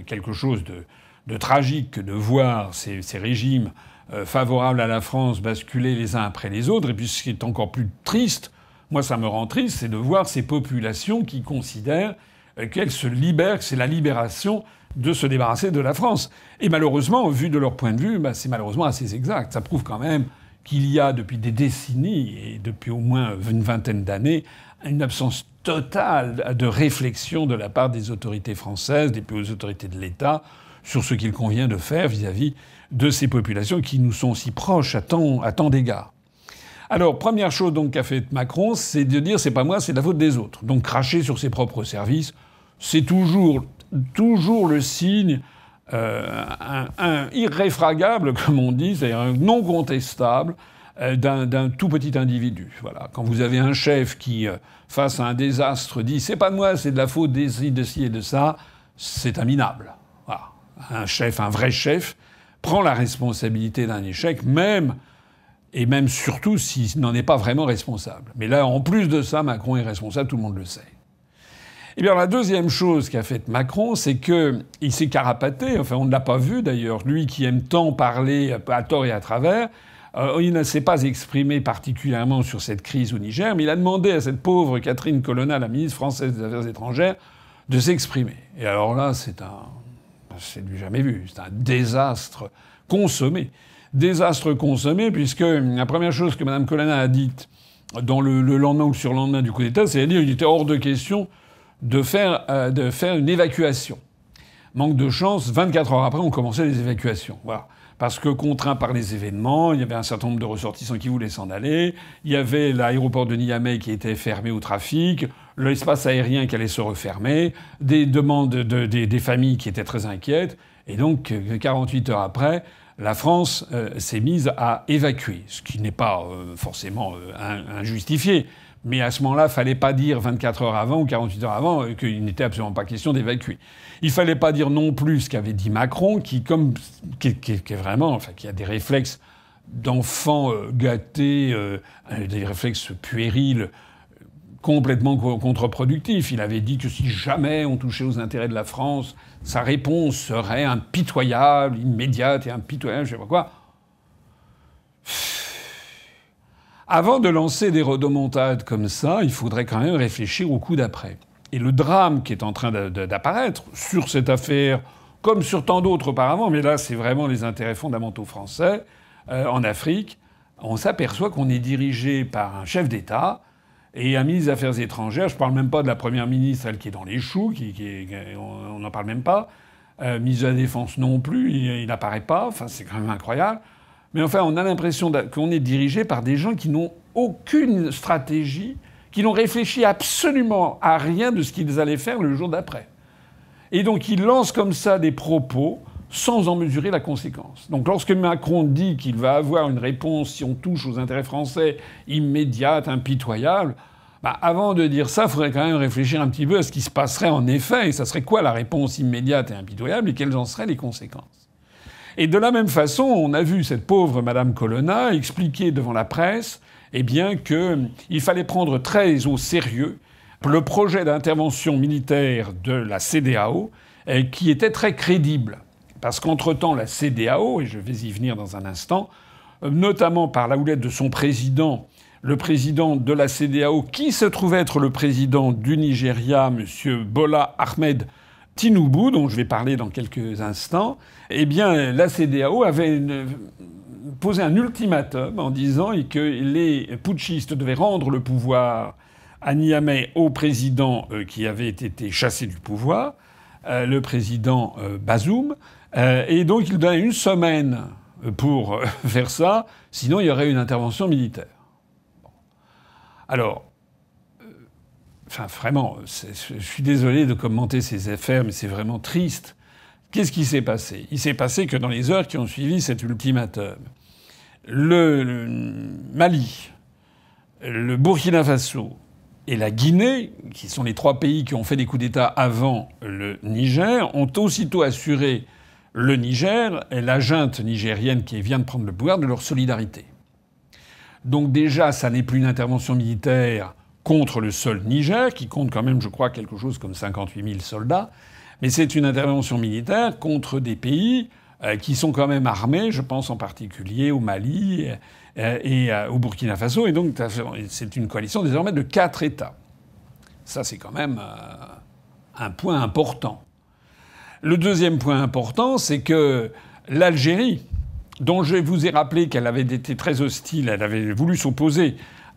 Speaker 1: quelque chose de, tragique de voir ces, régimes euh, favorables à la France basculer les uns après les autres. Et puis ce qui est encore plus triste, moi ça me rend triste, c'est de voir ces populations qui considèrent euh, qu'elles se libèrent, que c'est la libération de se débarrasser de la France. Et malheureusement, vu de leur point de vue, bah, c'est malheureusement assez exact. Ça prouve quand même qu'il y a depuis des décennies et depuis au moins une vingtaine d'années une absence totale de réflexion de la part des autorités françaises, des plus hautes autorités de l'État, sur ce qu'il convient de faire vis-à-vis de ces populations qui nous sont si proches à tant, à d'égards. Alors, première chose donc qu'a fait Macron, c'est de dire c'est pas moi, c'est la faute des autres. Donc cracher sur ses propres services, c'est toujours, toujours le signe euh, un, irréfragable, comme on dit, cest un non contestable euh, d'un tout petit individu. Voilà. Quand vous avez un chef qui, euh, face à un désastre, dit c'est pas de moi, c'est de la faute de ci, de et de ça, c'est un minable. Voilà. Un chef, un vrai chef, prend la responsabilité d'un échec, même et même surtout s'il n'en est pas vraiment responsable. Mais là, en plus de ça, Macron est responsable, tout le monde le sait. Eh bien, la deuxième chose qu'a faite Macron, c'est qu'il s'est carapaté. Enfin, on ne l'a pas vu d'ailleurs. Lui qui aime tant parler à tort et à travers, euh, il ne s'est pas exprimé particulièrement sur cette crise au Niger, mais il a demandé à cette pauvre Catherine Colonna, la ministre française des Affaires étrangères, de s'exprimer. Et alors là, c'est un. C'est du jamais vu. C'est un désastre consommé. Désastre consommé, puisque la première chose que Mme Colonna a dite dans le, lendemain ou sur le lendemain du coup d'État, cest à dit qu'il était hors de question euh, de faire, une évacuation. Manque de chance, 24 heures après, on commençait les évacuations. Voilà. Parce que contraint par les événements, il y avait un certain nombre de ressortissants qui voulaient s'en aller. Il y avait l'aéroport de Niamey qui était fermé au trafic, l'espace aérien qui allait se refermer, des demandes des, familles qui étaient très inquiètes. Et donc, 48 heures après, la France euh, s'est mise à évacuer, ce qui n'est pas euh, forcément injustifié. Mais à ce moment-là, fallait pas dire 24 heures avant ou 48 heures avant euh, qu'il n'était absolument pas question d'évacuer. Il fallait pas dire non plus ce qu'avait dit Macron, qui, comme, est vraiment, enfin, qui a des réflexes d'enfant euh, gâté, euh, des réflexes puérils complètement contre-productifs. Il avait dit que si jamais on touchait aux intérêts de la France, sa réponse serait impitoyable, immédiate et impitoyable, je sais pas quoi. Avant de lancer des redomontades comme ça, il faudrait quand même réfléchir au coup d'après. Et le drame qui est en train d'apparaître sur cette affaire, comme sur tant d'autres auparavant, mais là c'est vraiment les intérêts fondamentaux français, euh, en Afrique, on s'aperçoit qu'on est dirigé par un chef d'État et un ministre des Affaires étrangères. Je parle même pas de la première ministre, elle qui est dans les choux, on n'en parle même pas. Mise euh, ministre de la Défense non plus, il n'apparaît pas. Enfin, c'est quand même incroyable. Mais enfin, on a l'impression qu'on est dirigé par des gens qui n'ont aucune stratégie, qui n'ont réfléchi absolument à rien de ce qu'ils allaient faire le jour d'après. Et donc ils lancent comme ça des propos sans en mesurer la conséquence. Donc lorsque Macron dit qu'il va avoir une réponse si on touche aux intérêts français immédiate, impitoyable, bah, avant de dire ça, il faudrait quand même réfléchir un petit peu à ce qui se passerait en effet, et ça serait quoi la réponse immédiate et impitoyable, et quelles en seraient les conséquences. Et de la même façon, on a vu cette pauvre Madame Colonna expliquer devant la presse eh bien, qu'il euh, fallait prendre très au sérieux le projet d'intervention militaire de la CDAO, euh, qui était très crédible. Parce qu'entre-temps, la CDAO, et je vais y venir dans un instant, euh, notamment par la houlette de son président, le président de la CDAO, qui se trouvait être le président du Nigeria, M. Bola Ahmed Tinubu, dont je vais parler dans quelques instants, eh bien, la CDAO avait posé un ultimatum en disant que les putschistes devaient rendre le pouvoir à Niamey au président euh, qui avait été chassé du pouvoir, euh, le président euh, Bazoum, et donc il donnait une semaine pour faire ça, sinon il y aurait une intervention militaire. Alors, Enfin, vraiment, je suis désolé de commenter ces affaires, mais c'est vraiment triste. Qu'est-ce qui s'est passé Il s'est passé que dans les heures qui ont suivi cet ultimatum, le, Mali, le Burkina Faso et la Guinée, qui sont les trois pays qui ont fait des coups d'État avant le Niger, ont aussitôt assuré le Niger et la junte nigérienne qui vient de prendre le pouvoir de leur solidarité. Donc déjà, ça n'est plus une intervention militaire contre le seul Niger, qui compte quand même, je crois, quelque chose comme 58 000 soldats. Mais c'est une intervention militaire contre des pays euh, qui sont quand même armés, je pense en particulier au Mali euh, et euh, au Burkina Faso. Et donc c'est une coalition désormais de quatre États. Ça, c'est quand même un point important. Le deuxième point important, c'est que l'Algérie, dont je vous ai rappelé qu'elle avait été très hostile, elle avait voulu s'opposer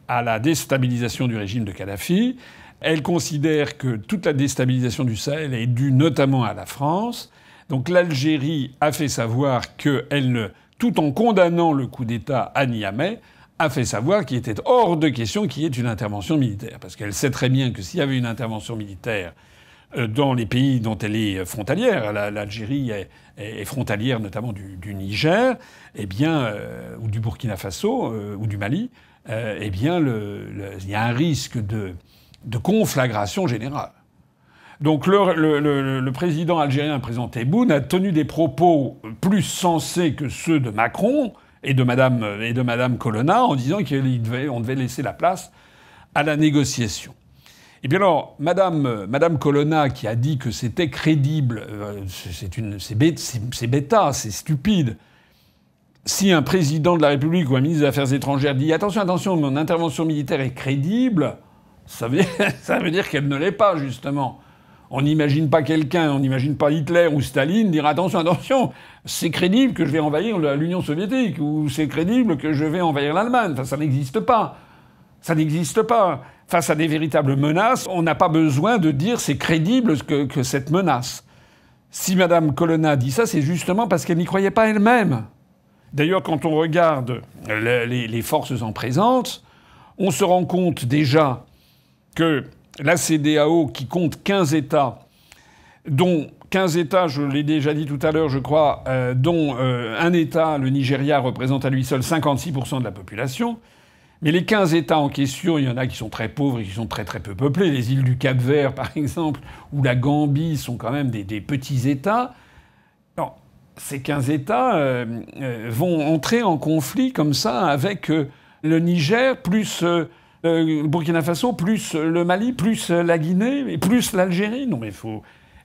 Speaker 1: à la déstabilisation du régime de Kadhafi. Elle considère que toute la déstabilisation du Sahel est due notamment à la France. Donc l'Algérie a fait savoir qu'elle ne, tout en condamnant le coup d'État à Niamey, a fait savoir qu'il était hors de question qu'il y ait une intervention militaire. Parce qu'elle sait très bien que s'il y avait une intervention militaire euh, dans les pays dont elle est euh, frontalière, l'Algérie est frontalière notamment du Niger, et eh bien, euh, ou du Burkina Faso, ou du Mali, euh, eh bien, il y a un risque de, conflagration générale. Donc le, président algérien, président Tebboune, a tenu des propos plus sensés que ceux de Macron et de Madame, et de Madame Colonna en disant qu'on devait, devait laisser la place à la négociation. Et eh bien alors, Madame, Colonna, qui a dit que c'était crédible, euh, c'est bêta, c'est stupide, si un président de la République ou un ministre des Affaires étrangères dit attention, attention, mon intervention militaire est crédible, ça veut dire, qu'elle ne l'est pas, justement. On n'imagine pas quelqu'un, on n'imagine pas Hitler ou Staline dire attention, attention, c'est crédible que je vais envahir l'Union soviétique ou c'est crédible que je vais envahir l'Allemagne. ça n'existe pas. Ça n'existe pas. Face à des véritables menaces, on n'a pas besoin de dire c'est crédible que, que cette menace. Si Madame Colonna dit ça, c'est justement parce qu'elle n'y croyait pas elle-même. D'ailleurs, quand on regarde les forces en présence, on se rend compte déjà que la CDAO, qui compte 15 États, dont 15 États, je l'ai déjà dit tout à l'heure, je crois, euh, dont euh, un État, le Nigeria, représente à lui seul 56% de la population. Mais les 15 États en question, il y en a qui sont très pauvres et qui sont très très peu peuplés. Les îles du Cap Vert, par exemple, ou la Gambie sont quand même des petits États ces 15 États euh, euh, vont entrer en conflit comme ça avec euh, le Niger, plus le Burkina Faso, plus le Mali, plus la Guinée, et plus l'Algérie. Non mais faut.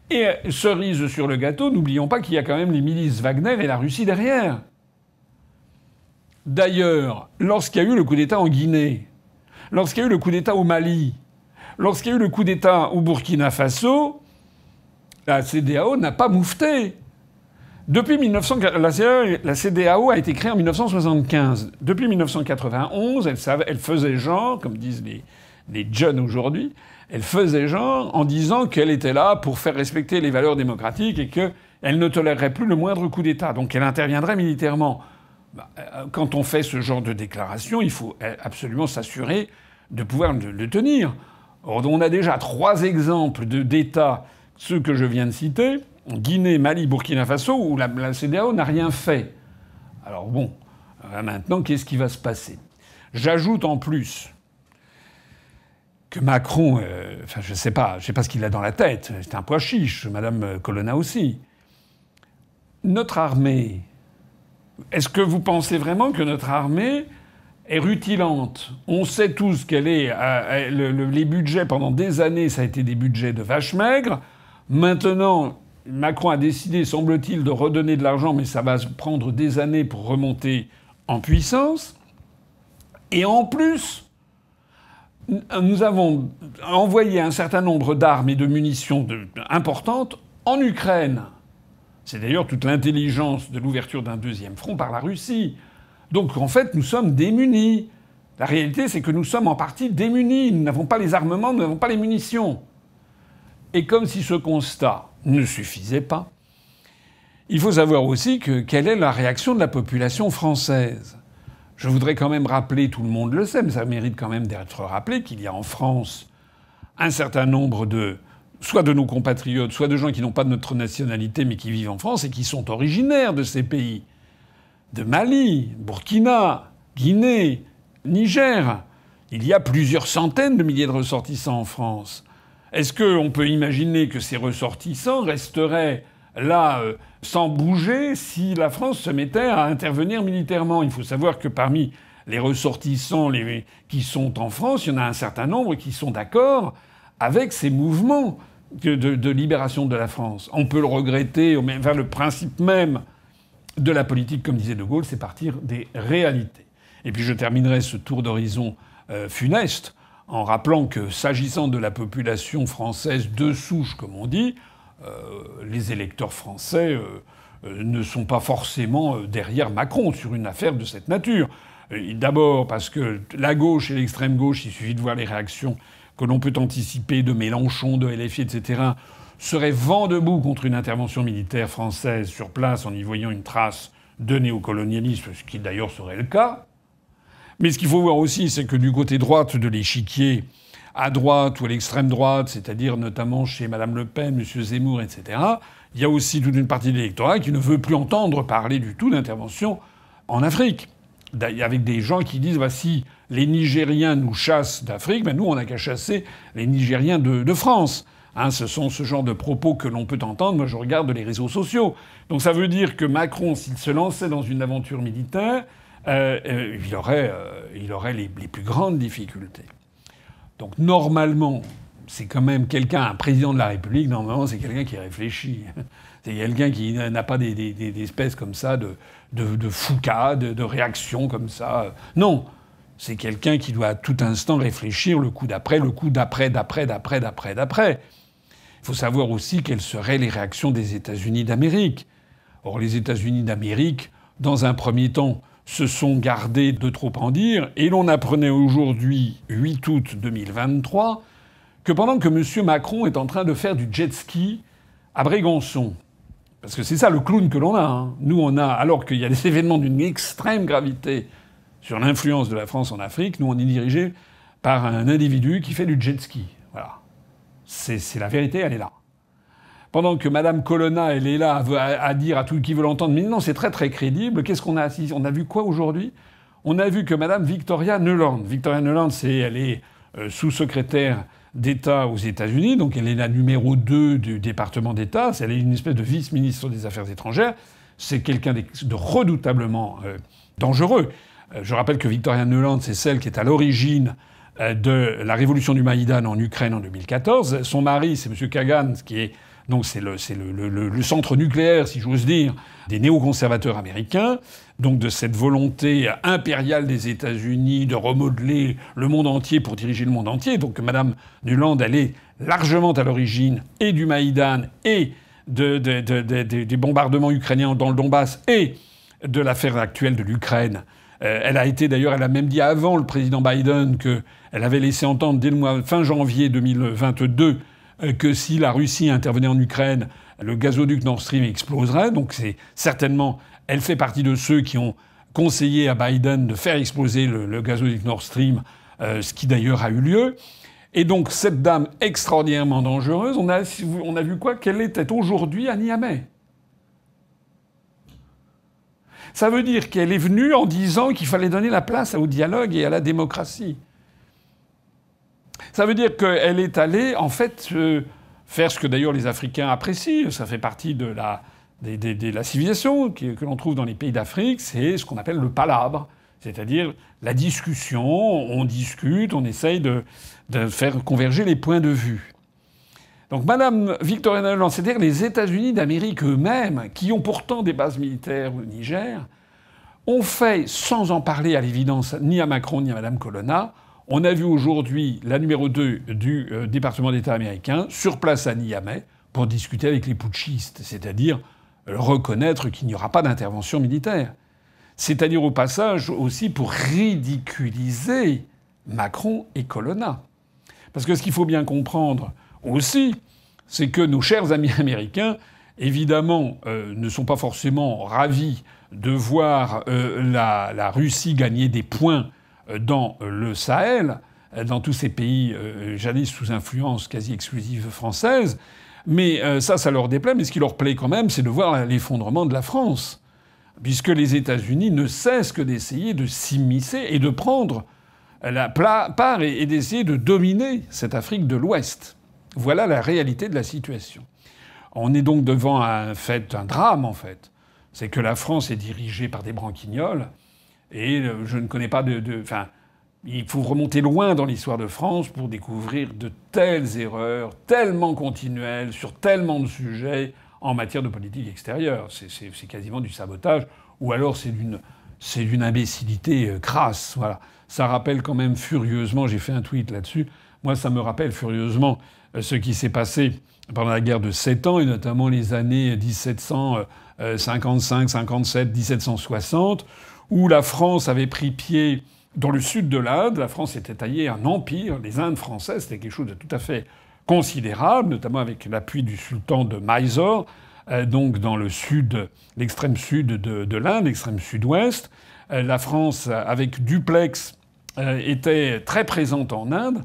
Speaker 1: Et cerise sur le gâteau, n'oublions pas qu'il y a quand même les milices Wagner et la Russie derrière. D'ailleurs, lorsqu'il y a eu le coup d'État en Guinée, lorsqu'il y a eu le coup d'État au Mali, lorsqu'il y a eu le coup d'État au Burkina Faso, la CDAO n'a pas moufté. Depuis 1900, la, CDAO e a été créée en 1975. Depuis 1991, elle, faisait genre, comme disent les, les jeunes aujourd'hui, elle faisait genre en disant qu'elle était là pour faire respecter les valeurs démocratiques et qu'elle ne tolérerait plus le moindre coup d'État. Donc elle interviendrait militairement. Bah, euh, quand on fait ce genre de déclaration, il faut euh, absolument s'assurer de pouvoir le tenir. Or, on a déjà trois exemples d'États, ceux que je viens de citer, Guinée, Mali, Burkina Faso, où la, CDAO n'a rien fait. Alors bon, euh, maintenant, qu'est-ce qui va se passer J'ajoute en plus que Macron, euh, enfin je sais pas, je sais pas ce qu'il a dans la tête, c'est un pois chiche, Madame Colonna aussi. Notre armée, est-ce que vous pensez vraiment que notre armée est rutilante On sait tous qu'elle est, euh, les budgets pendant des années, ça a été des budgets de vache maigre. Maintenant, Macron a décidé, semble-t-il, de redonner de l'argent, mais ça va prendre des années pour remonter en puissance. Et en plus, nous avons envoyé un certain nombre d'armes et de munitions importantes en Ukraine. C'est d'ailleurs toute l'intelligence de l'ouverture d'un deuxième front par la Russie. Donc en fait, nous sommes démunis. La réalité, c'est que nous sommes en partie démunis. Nous n'avons pas les armements, nous n'avons pas les munitions. Et comme si ce constat ne suffisait pas. Il faut savoir aussi que quelle est la réaction de la population française. Je voudrais quand même rappeler, tout le monde le sait, mais ça mérite quand même d'être rappelé, qu'il y a en France un certain nombre de, soit de nos compatriotes, soit de gens qui n'ont pas notre nationalité mais qui vivent en France et qui sont originaires de ces pays, de Mali, Burkina, Guinée, Niger. Il y a plusieurs centaines de milliers de ressortissants en France. Est-ce qu'on peut imaginer que ces ressortissants resteraient là euh, sans bouger si la France se mettait à intervenir militairement Il faut savoir que parmi les ressortissants qui sont en France, il y en a un certain nombre qui sont d'accord avec ces mouvements de, libération de la France. On peut le regretter, mais le principe même de la politique, comme disait De Gaulle, c'est partir des réalités. Et puis je terminerai ce tour d'horizon euh, funeste en rappelant que s'agissant de la population française de souche, comme on dit, euh, les électeurs français euh, euh, ne sont pas forcément derrière Macron sur une affaire de cette nature. D'abord parce que la gauche et l'extrême gauche, il suffit de voir les réactions que l'on peut anticiper de Mélenchon, de LFI, etc., seraient vent debout contre une intervention militaire française sur place en y voyant une trace de néocolonialisme, ce qui d'ailleurs serait le cas. Mais ce qu'il faut voir aussi, c'est que du côté droite de l'échiquier, à droite ou à l'extrême droite, c'est-à-dire notamment chez Mme Le Pen, M. Zemmour, etc., il y a aussi toute une partie de l'électorat qui ne veut plus entendre parler du tout d'intervention en Afrique. Avec des gens qui disent si les Nigériens nous chassent d'Afrique, ben nous, on n'a qu'à chasser les Nigériens de, France. Hein, ce sont ce genre de propos que l'on peut entendre. Moi, je regarde les réseaux sociaux. Donc ça veut dire que Macron, s'il se lançait dans une aventure militaire, euh, euh, il aurait, euh, il aurait les, plus grandes difficultés. Donc normalement, c'est quand même quelqu'un, un président de la République, normalement c'est quelqu'un qui réfléchit. C'est quelqu'un qui n'a pas des, espèces comme ça de, de, de de réactions comme ça. Non, c'est quelqu'un qui doit à tout instant réfléchir le coup d'après, le coup d'après, d'après, d'après, d'après, d'après. Il faut savoir aussi quelles seraient les réactions des États-Unis d'Amérique. Or, les États-Unis d'Amérique, dans un premier temps, se sont gardés de trop en dire, et l'on apprenait aujourd'hui, 8 août 2023, que pendant que M. Macron est en train de faire du jet ski à Brégançon, parce que c'est ça le clown que l'on a, hein. nous on a, alors qu'il y a des événements d'une extrême gravité sur l'influence de la France en Afrique, nous on est dirigé par un individu qui fait du jet ski. Voilà. C'est la vérité, elle est là pendant que Madame Colonna, elle est là à, dire à tout qui veut l'entendre, mais non, c'est très très crédible. Qu'est-ce qu'on a On a vu quoi aujourd'hui On a vu que Madame Victoria Nuland, Victoria Nuland, c'est, elle est euh, sous-secrétaire d'État aux États-Unis, donc elle est la numéro 2 du département d'État, elle est une espèce de vice-ministre des Affaires étrangères, c'est quelqu'un de redoutablement euh, dangereux. Euh, je rappelle que Victoria Nuland, c'est celle qui est à l'origine de la révolution du Maïdan en Ukraine en 2014. Son mari, c'est M. Kagan, qui est donc c'est le, centre nucléaire, si j'ose dire, des néoconservateurs américains, donc de cette volonté impériale des États-Unis de remodeler le monde entier pour diriger le monde entier. Donc Madame Nuland, elle est largement à l'origine et du Maïdan et des bombardements ukrainiens dans le Donbass et de l'affaire actuelle de l'Ukraine. Euh, elle a été d'ailleurs, elle a même dit avant le président Biden qu'elle avait laissé entendre dès le mois fin janvier 2022 euh, que si la Russie intervenait en Ukraine, le gazoduc Nord Stream exploserait. Donc c'est certainement, elle fait partie de ceux qui ont conseillé à Biden de faire exploser le, gazoduc Nord Stream, euh, ce qui d'ailleurs a eu lieu. Et donc cette dame extraordinairement dangereuse, on a, on a vu quoi Qu'elle était aujourd'hui à Niamey. Ça veut dire qu'elle est venue en disant qu'il fallait donner la place au dialogue et à la démocratie. Ça veut dire qu'elle est allée, en fait, euh, faire ce que d'ailleurs les Africains apprécient. Ça fait partie de la, civilisation que, l'on trouve dans les pays d'Afrique. C'est ce qu'on appelle le palabre, c'est-à-dire la discussion. On discute, on essaye de, faire converger les points de vue. Donc Madame Victoria Nuland, c'est-à-dire les États-Unis d'Amérique eux-mêmes, qui ont pourtant des bases militaires au Niger, ont fait, sans en parler à l'évidence ni à Macron ni à Madame Colonna, on a vu aujourd'hui la numéro 2 du euh, département d'État américain sur place à Niamey pour discuter avec les putschistes, c'est-à-dire reconnaître qu'il n'y aura pas d'intervention militaire. C'est-à-dire au passage aussi pour ridiculiser Macron et Colonna. Parce que ce qu'il faut bien comprendre aussi, c'est que nos chers amis américains, évidemment, euh, ne sont pas forcément ravis de voir euh, la Russie gagner des points euh, dans euh, le Sahel, euh, dans tous ces pays jadis sous influence quasi exclusive française. Mais ça, ça leur déplaît. Mais ce qui leur plaît quand même, c'est de voir l'effondrement de la France, puisque les États-Unis ne cessent que d'essayer de s'immiscer et de prendre la part et d'essayer de dominer cette Afrique de l'Ouest. Voilà la réalité de la situation. On est donc devant un fait, un drame en fait. C'est que la France est dirigée par des branquignols et euh, je ne connais pas de. Enfin, il faut remonter loin dans l'histoire de France pour découvrir de telles erreurs, tellement continuelles, sur tellement de sujets en matière de politique extérieure. C'est quasiment du sabotage, ou alors c'est d'une. C'est d'une imbécilité euh, crasse, voilà. Ça rappelle quand même furieusement, j'ai fait un tweet là-dessus, moi ça me rappelle furieusement euh, ce qui s'est passé pendant la guerre de 7 ans, et notamment les années 1755, 57, 1760, où la France avait pris pied dans le sud de l'Inde. La France était taillée un empire. Les Indes françaises, c'était quelque chose de tout à fait considérable, notamment avec l'appui du sultan de Mysore, euh, donc dans le sud, l'extrême sud de, l'Inde, l'extrême sud-ouest. Euh, la France, avec Duplex, euh, était très présente en Inde.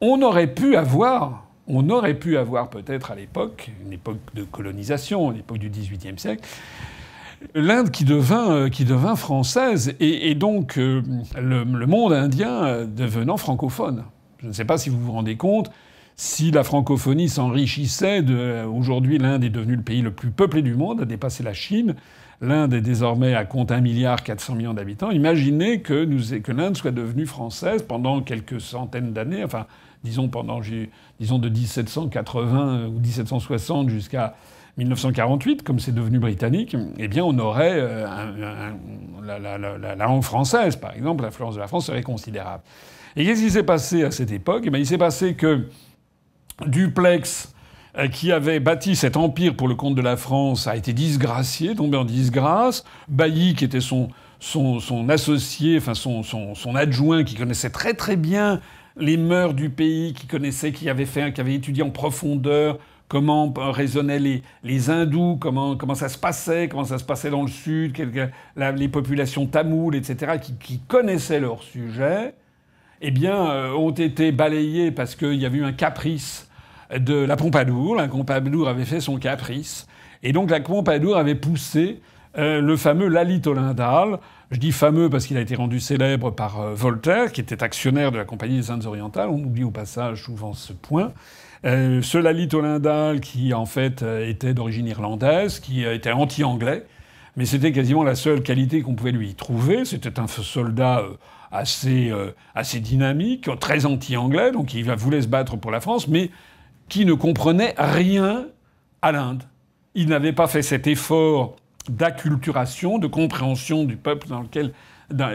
Speaker 1: On aurait pu avoir, on aurait pu avoir peut-être à l'époque, une époque de colonisation, l'époque du XVIIIe siècle, l'Inde qui devint, euh, qui française et, donc euh, le, monde indien euh, devenant francophone. Je ne sais pas si vous vous rendez compte. Si la francophonie s'enrichissait, de... aujourd'hui l'Inde est devenue le pays le plus peuplé du monde, a dépassé la Chine. L'Inde est désormais à compte 1,4 milliard millions d'habitants. Imaginez que, nous... que l'Inde soit devenue française pendant quelques centaines d'années, enfin disons pendant disons de 1780 ou 1760 jusqu'à 1948, comme c'est devenu britannique, eh bien, on aurait euh, la, langue française, par exemple, l'influence de la France serait considérable. Et qu'est-ce qui s'est passé à cette époque eh bien, Il s'est passé que Duplex, euh, qui avait bâti cet empire pour le compte de la France, a été disgracié, tombé en disgrâce. Bailly, qui était son, associé, enfin son, adjoint, qui connaissait très très bien les mœurs du pays, qui connaissait, qui avait, fait, qui avait étudié en profondeur comment raisonnaient les, hindous, comment, ça se passait, comment ça se passait dans le sud, les populations tamoules, etc., qui, connaissaient leur sujet, eh bien, euh, ont été balayés parce qu'il y avait eu un caprice de la Pompadour. La Pompadour avait fait son caprice. Et donc la Pompadour avait poussé euh, le fameux Lalit Olindal. Je dis fameux parce qu'il a été rendu célèbre par euh, Voltaire, qui était actionnaire de la Compagnie des Indes orientales. On oublie au passage souvent ce point. Euh, ce Lalit qui en fait euh, était d'origine irlandaise, qui euh, était anti-anglais, mais c'était quasiment la seule qualité qu'on pouvait lui trouver. C'était un soldat euh, assez, assez dynamique, très anti-anglais, donc il voulait se battre pour la France, mais qui ne comprenait rien à l'Inde. Il n'avait pas fait cet effort d'acculturation, de compréhension du peuple dans lequel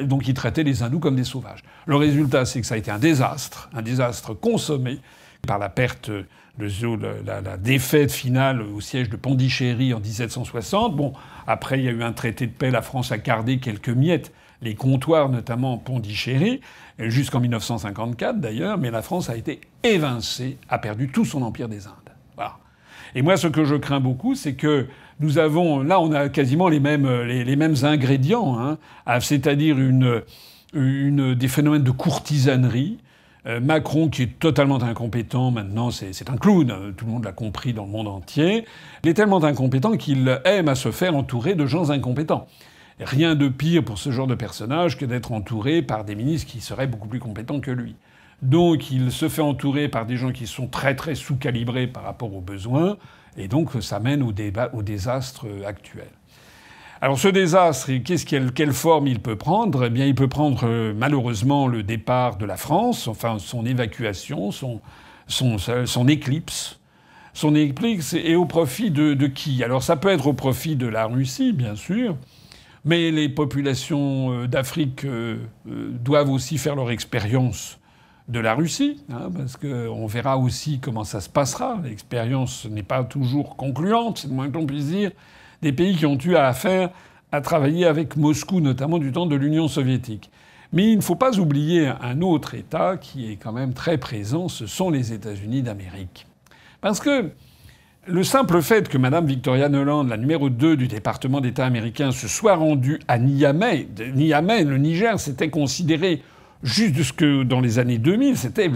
Speaker 1: donc il traitait les hindous comme des sauvages. Le résultat, c'est que ça a été un désastre, un désastre consommé par la perte, euh, le, la, la, défaite finale au siège de Pondichéry en 1760. Bon, après, il y a eu un traité de paix, la France a gardé quelques miettes, les comptoirs notamment Pondichéry, jusqu'en 1954 d'ailleurs, mais la France a été évincée, a perdu tout son empire des Indes. Voilà. Et moi, ce que je crains beaucoup, c'est que nous avons, là, on a quasiment les mêmes, euh, les, mêmes ingrédients, hein, c'est-à-dire des phénomènes de courtisanerie, euh, Macron qui est totalement incompétent maintenant, c'est un clown, euh, tout le monde l'a compris dans le monde entier. Il est tellement incompétent qu'il aime à se faire entourer de gens incompétents. Rien de pire pour ce genre de personnage que d'être entouré par des ministres qui seraient beaucoup plus compétents que lui. Donc il se fait entourer par des gens qui sont très très sous-calibrés par rapport aux besoins, et donc ça mène au, au désastre euh, actuel. Alors ce désastre, quelle forme il peut prendre Eh bien, il peut prendre euh, malheureusement le départ de la France, enfin son évacuation, son, éclipse, son éclipse et au profit de, qui Alors ça peut être au profit de la Russie, bien sûr, mais les populations euh, d'Afrique euh, doivent aussi faire leur expérience de la Russie, hein, parce qu'on verra aussi comment ça se passera. L'expérience n'est pas toujours concluante, c'est le moins qu'on puisse dire des pays qui ont eu à faire à travailler avec Moscou, notamment du temps de l'Union soviétique. Mais il ne faut pas oublier un autre État qui est quand même très présent, ce sont les États-Unis d'Amérique. Parce que le simple fait que Mme Victoria Noland, la numéro 2 du département d'État américain, se soit rendue à Niamey, Niamey, le Niger, c'était considéré, juste que dans les années 2000, c'était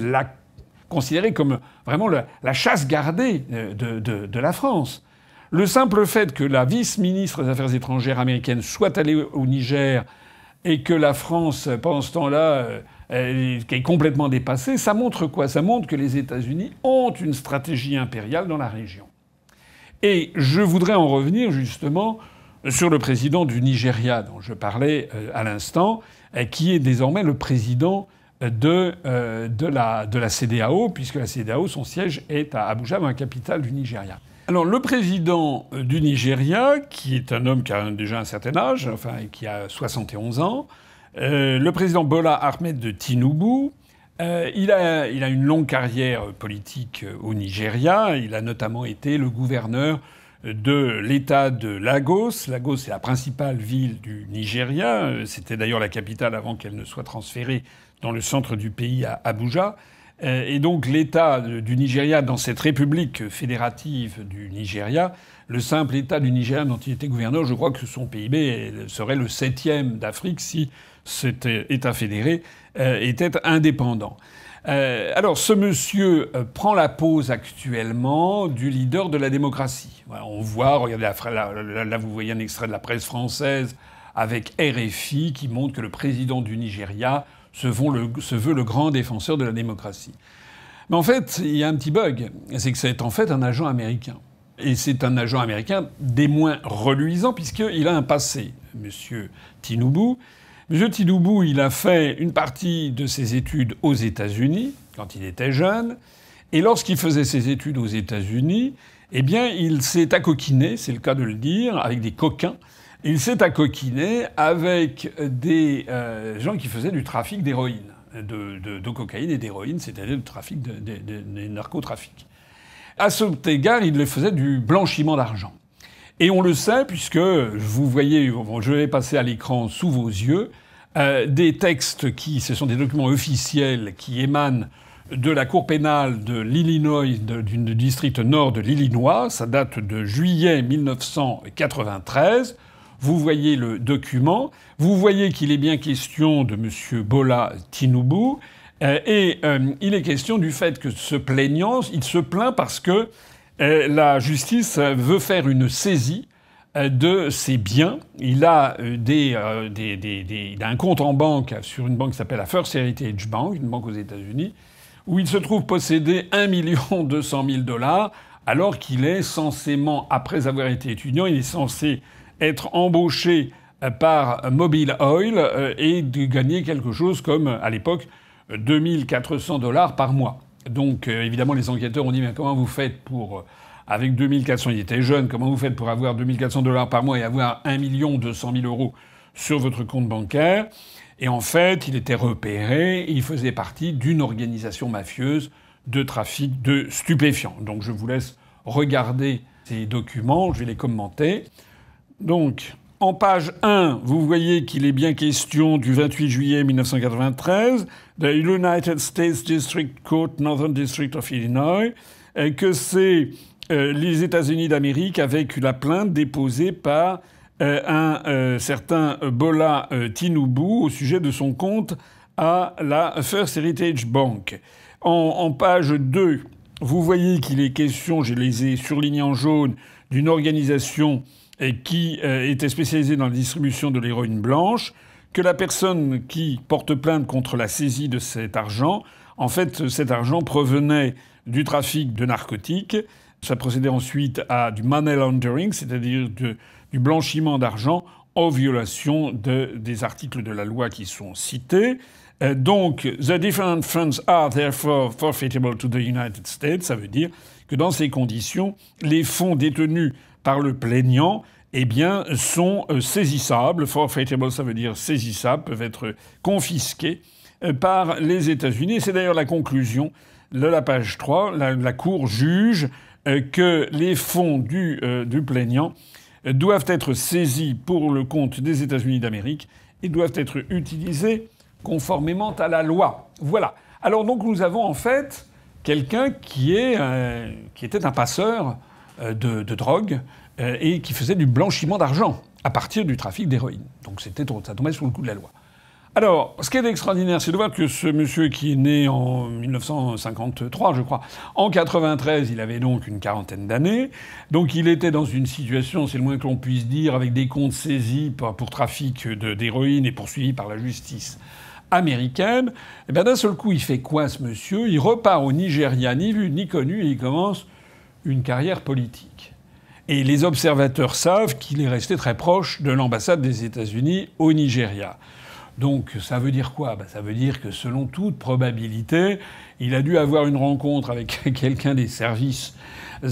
Speaker 1: considéré comme vraiment la, chasse gardée euh, de la France. Le simple fait que la vice-ministre des Affaires étrangères américaine soit allée au Niger et que la France, pendant ce temps-là, euh, est complètement dépassée, ça montre quoi Ça montre que les États-Unis ont une stratégie impériale dans la région. Et je voudrais en revenir justement sur le président du Nigeria dont je parlais euh, à l'instant, euh, qui est désormais le président de, la, de la CDAO, puisque la CDAO, son siège est à Abuja, la capitale du Nigeria. Alors, le président euh, du Nigeria, qui est un homme qui a déjà un certain âge, enfin, qui a 71 ans, euh, le président Bola Ahmed de Tinubu, euh, il, a, il, a, une longue carrière politique au Nigeria. Il a notamment été le gouverneur de l'État de Lagos. Lagos est la principale ville du Nigeria. C'était d'ailleurs la capitale avant qu'elle ne soit transférée dans le centre du pays à Abuja. Euh, et donc l'État du Nigeria, dans cette République fédérative du Nigeria, le simple État du Nigeria dont il était gouverneur, je crois que son PIB serait le septième d'Afrique si cet État fédéré euh, était indépendant. Euh, alors ce monsieur prend la pose actuellement du leader de la démocratie. on voit, regardez, là, vous voyez un extrait de la presse française avec RFI qui montre que le président du Nigeria se, veut le grand défenseur de la démocratie. Mais en fait, il y a un petit bug, c'est que c'est en fait un agent américain. Et c'est un agent américain des moins reluisants, puisqu'il a un passé, Monsieur Tinoubou. Monsieur Tinoubou, il a fait une partie de ses études aux États-Unis, quand il était jeune. Et lorsqu'il faisait ses études aux États-Unis, eh bien, il s'est accoquiné, c'est le cas de le dire, avec des coquins il s'est accoquiné avec des euh, gens qui faisaient du trafic d'héroïne, de, cocaïne et d'héroïne, c'est-à-dire du trafic de, des narcotrafics. À cet égard, il les faisait du blanchiment d'argent. Et on le sait, puisque vous voyez, je vais passer à l'écran sous vos yeux, euh, des textes qui, ce sont des documents officiels qui émanent de la Cour pénale de l'Illinois, du district nord de l'Illinois, ça date de juillet 1993. Vous voyez le document. Vous voyez qu'il est bien question de M. Bola Tinubu. Euh, et euh, il est question du fait que ce plaignant, il se plaint parce que euh, la justice veut faire une saisie de ses biens. Il a, des, un compte en banque sur une banque qui s'appelle la First Heritage Bank, une banque aux États-Unis, où il se trouve posséder 1 200 000 dollars, alors qu'il est censément, après avoir été étudiant, il est censé être embauché euh, par Mobile Oil euh, et de gagner quelque chose comme, à l'époque, 2400 dollars par mois. Donc euh, évidemment, les enquêteurs ont dit mais comment vous faites pour avec 2400, il était jeune, comment vous faites pour avoir 2400 dollars par mois et avoir 1 200 000 euros sur votre compte bancaire Et en fait, il était repéré, il faisait partie d'une organisation mafieuse de trafic de stupéfiants. Donc je vous laisse regarder ces documents, je vais les commenter. Donc, en page 1, vous voyez qu'il est bien question du 28 juillet 1993, de United States District Court, Northern District of Illinois, et que c'est euh, les États-Unis d'Amérique avec la plainte déposée par euh, un euh, certain Bola Tinubu au sujet de son compte à la First Heritage Bank. En, en page 2, vous voyez qu'il est question, je les ai surlignés en jaune, d'une organisation euh, qui euh, était spécialisée dans la distribution de l'héroïne blanche, que la personne qui porte plainte contre la saisie de cet argent, en fait, cet argent provenait du trafic de narcotiques. Ça procédait ensuite à du money laundering, c'est-à-dire du blanchiment d'argent en violation de, des articles de la loi qui sont cités. Euh, donc, the different funds are therefore forfeitable to the United States, ça veut dire que dans ces conditions, les fonds détenus par le plaignant eh bien, sont euh, saisissables. Forfeitable, ça veut dire saisissables, peuvent être confisqués euh, par les États-Unis. C'est d'ailleurs la conclusion de la page 3. La, Cour juge euh, que les fonds du plaignant doivent être saisis pour le compte des États-Unis d'Amérique et doivent être utilisés conformément à la loi. Voilà. Alors donc nous avons en fait quelqu'un euh, qui, était un passeur euh, de, drogue euh, et qui faisait du blanchiment d'argent à partir du trafic d'héroïne. Donc c'était, ça tombait sous le coup de la loi. Alors, ce qui est extraordinaire, c'est de voir que ce monsieur qui est né en 1953, je crois, en 93, il avait donc une quarantaine d'années. Donc il était dans une situation, c'est le moins que l'on puisse dire, avec des comptes saisis pour, trafic d'héroïne et poursuivi par la justice américaine. Et eh bien d'un seul coup, il fait quoi ce monsieur Il repart au Nigeria, ni vu ni connu, et il commence une carrière politique. Et les observateurs savent qu'il est resté très proche de l'ambassade des États-Unis au Nigeria. Donc ça veut dire quoi ben, Ça veut dire que selon toute probabilité, il a dû avoir une rencontre avec quelqu'un des services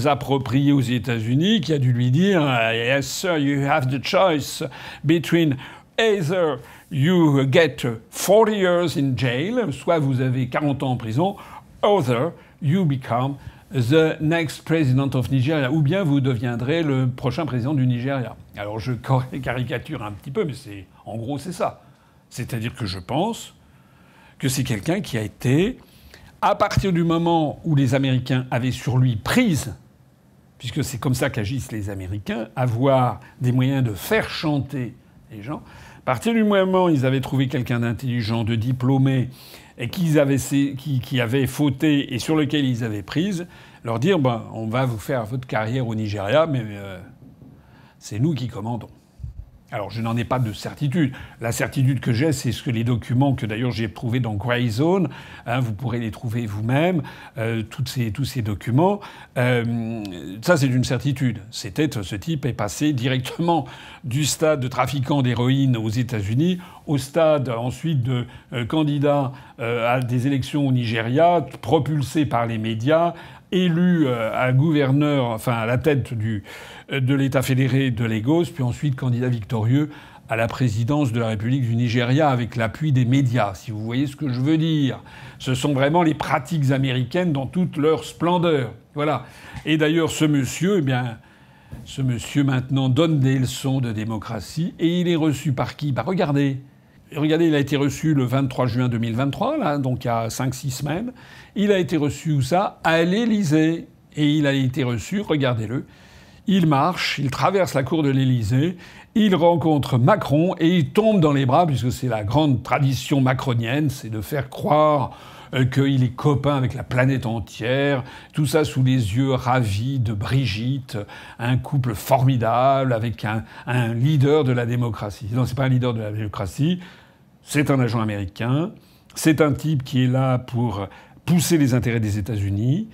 Speaker 1: appropriés aux États-Unis qui a dû lui dire Yes, sir, you have the choice between either you get 40 years in jail, soit vous avez 40 ans en prison, other, you become the next president of Nigeria, ou bien vous deviendrez le prochain président du Nigeria. Alors je caricature un petit peu, mais c'est en gros c'est ça. C'est-à-dire que je pense que c'est quelqu'un qui a été, à partir du moment où les Américains avaient sur lui prise, puisque c'est comme ça qu'agissent les Américains, avoir des moyens de faire chanter les gens, partir du moment où ils avaient trouvé quelqu'un d'intelligent, de diplômé, et qu'ils avaient, qui, avait fauté et sur lequel ils avaient prise, leur dire ben, on va vous faire votre carrière au Nigeria, mais euh, c'est nous qui commandons. Alors je n'en ai pas de certitude. La certitude que j'ai, c'est ce que les documents que d'ailleurs j'ai trouvés dans Grey Zone, hein, vous pourrez les trouver vous-même, euh, tous ces documents, euh, ça c'est une certitude. C'était euh, ce type est passé directement du stade de trafiquant d'héroïne aux États-Unis au stade ensuite de candidat à des élections au Nigeria, propulsé par les médias, élu euh, à gouverneur, enfin à la tête euh, de l'État fédéré de Lagos, puis ensuite candidat victorieux à la présidence de la République du Nigeria avec l'appui des médias, si vous voyez ce que je veux dire. Ce sont vraiment les pratiques américaines dans toute leur splendeur. Voilà. Et d'ailleurs, ce monsieur, eh bien, ce monsieur maintenant donne des leçons de démocratie et il est reçu par qui Bah regardez, regardez, il a été reçu le 23 juin 2023, là, donc il y a 5-6 semaines. Il a été reçu où ça À l'Élysée. Et il a été reçu, regardez-le, il marche, il traverse la cour de l'Élysée, il rencontre Macron et il tombe dans les bras, puisque c'est la grande tradition macronienne, c'est de faire croire euh, qu'il est copain avec la planète entière, tout ça sous les yeux ravis de Brigitte, un couple formidable avec un, leader de la démocratie. Non, c'est pas un leader de la démocratie, c'est un agent américain, c'est un type qui est là pour pousser les intérêts des États-Unis.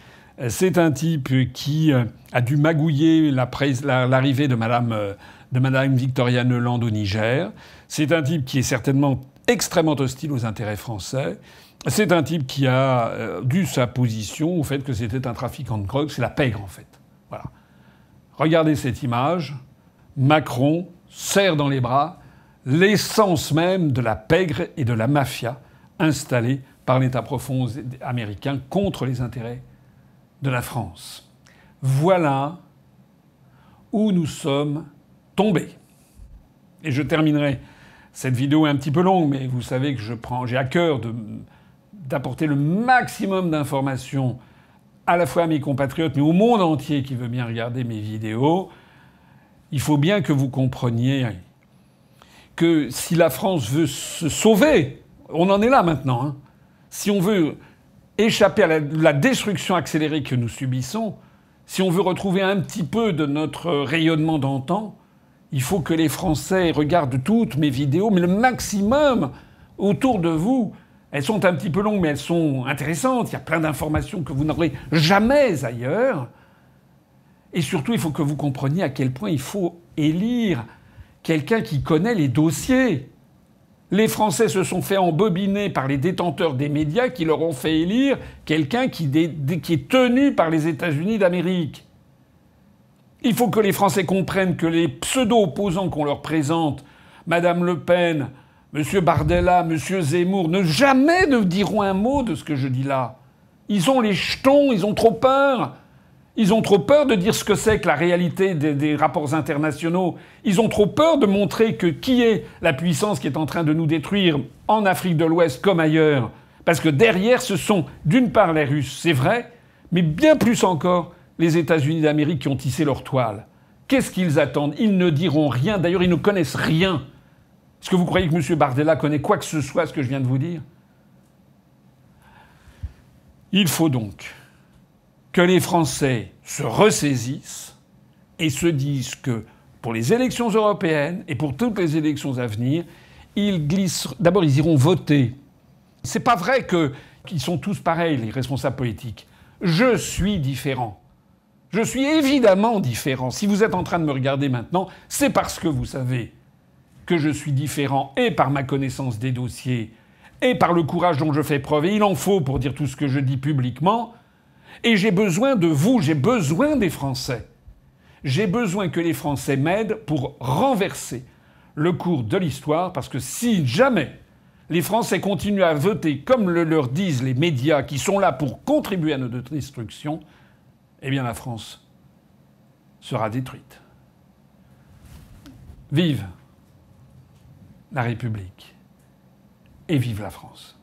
Speaker 1: C'est un type qui euh, a dû magouiller l'arrivée de Madame, euh, de Madame Victoria Nuland au Niger. C'est un type qui est certainement extrêmement hostile aux intérêts français. C'est un type qui a euh, dû sa position au fait que c'était un trafiquant de drogue, c'est la pègre en fait. Voilà. Regardez cette image. Macron serre dans les bras l'essence même de la pègre et de la mafia installée par l'État profond américain contre les intérêts de la France. Voilà où nous sommes tombés. Et je terminerai cette vidéo est un petit peu longue, mais vous savez que je prends, j'ai à cœur de Apporter le maximum d'informations à la fois à mes compatriotes, mais au monde entier qui veut bien regarder mes vidéos, il faut bien que vous compreniez que si la France veut se sauver, on en est là maintenant, hein. si on veut échapper à la, destruction accélérée que nous subissons, si on veut retrouver un petit peu de notre rayonnement d'antan, il faut que les Français regardent toutes mes vidéos, mais le maximum autour de vous, elles sont un petit peu longues, mais elles sont intéressantes. Il y a plein d'informations que vous n'aurez jamais ailleurs. Et surtout, il faut que vous compreniez à quel point il faut élire quelqu'un qui connaît les dossiers. Les Français se sont fait embobiner par les détenteurs des médias qui leur ont fait élire quelqu'un qui, qui, est tenu par les États-Unis d'Amérique. Il faut que les Français comprennent que les pseudo-opposants qu'on leur présente, Madame Le Pen, Monsieur Bardella, M. Zemmour, ne jamais ne diront un mot de ce que je dis là. Ils ont les jetons, ils ont trop peur. Ils ont trop peur de dire ce que c'est que la réalité des, des, rapports internationaux. Ils ont trop peur de montrer que qui est la puissance qui est en train de nous détruire en Afrique de l'Ouest comme ailleurs. Parce que derrière, ce sont d'une part les Russes, c'est vrai, mais bien plus encore les États-Unis d'Amérique qui ont tissé leur toile. Qu'est-ce qu'ils attendent Ils ne diront rien. D'ailleurs, ils ne connaissent rien est-ce que vous croyez que M. Bardella connaît quoi que ce soit ce que je viens de vous dire Il faut donc que les Français se ressaisissent et se disent que pour les élections européennes et pour toutes les élections à venir, ils glissent. D'abord, ils iront voter. C'est pas vrai qu'ils sont tous pareils, les responsables politiques. Je suis différent. Je suis évidemment différent. Si vous êtes en train de me regarder maintenant, c'est parce que vous savez que je suis différent et par ma connaissance des dossiers et par le courage dont je fais preuve, et il en faut pour dire tout ce que je dis publiquement, et j'ai besoin de vous, j'ai besoin des Français. J'ai besoin que les Français m'aident pour renverser le cours de l'histoire, parce que si jamais les Français continuent à voter comme le leur disent les médias qui sont là pour contribuer à notre destruction, eh bien la France sera détruite. Vive la République et vive la France.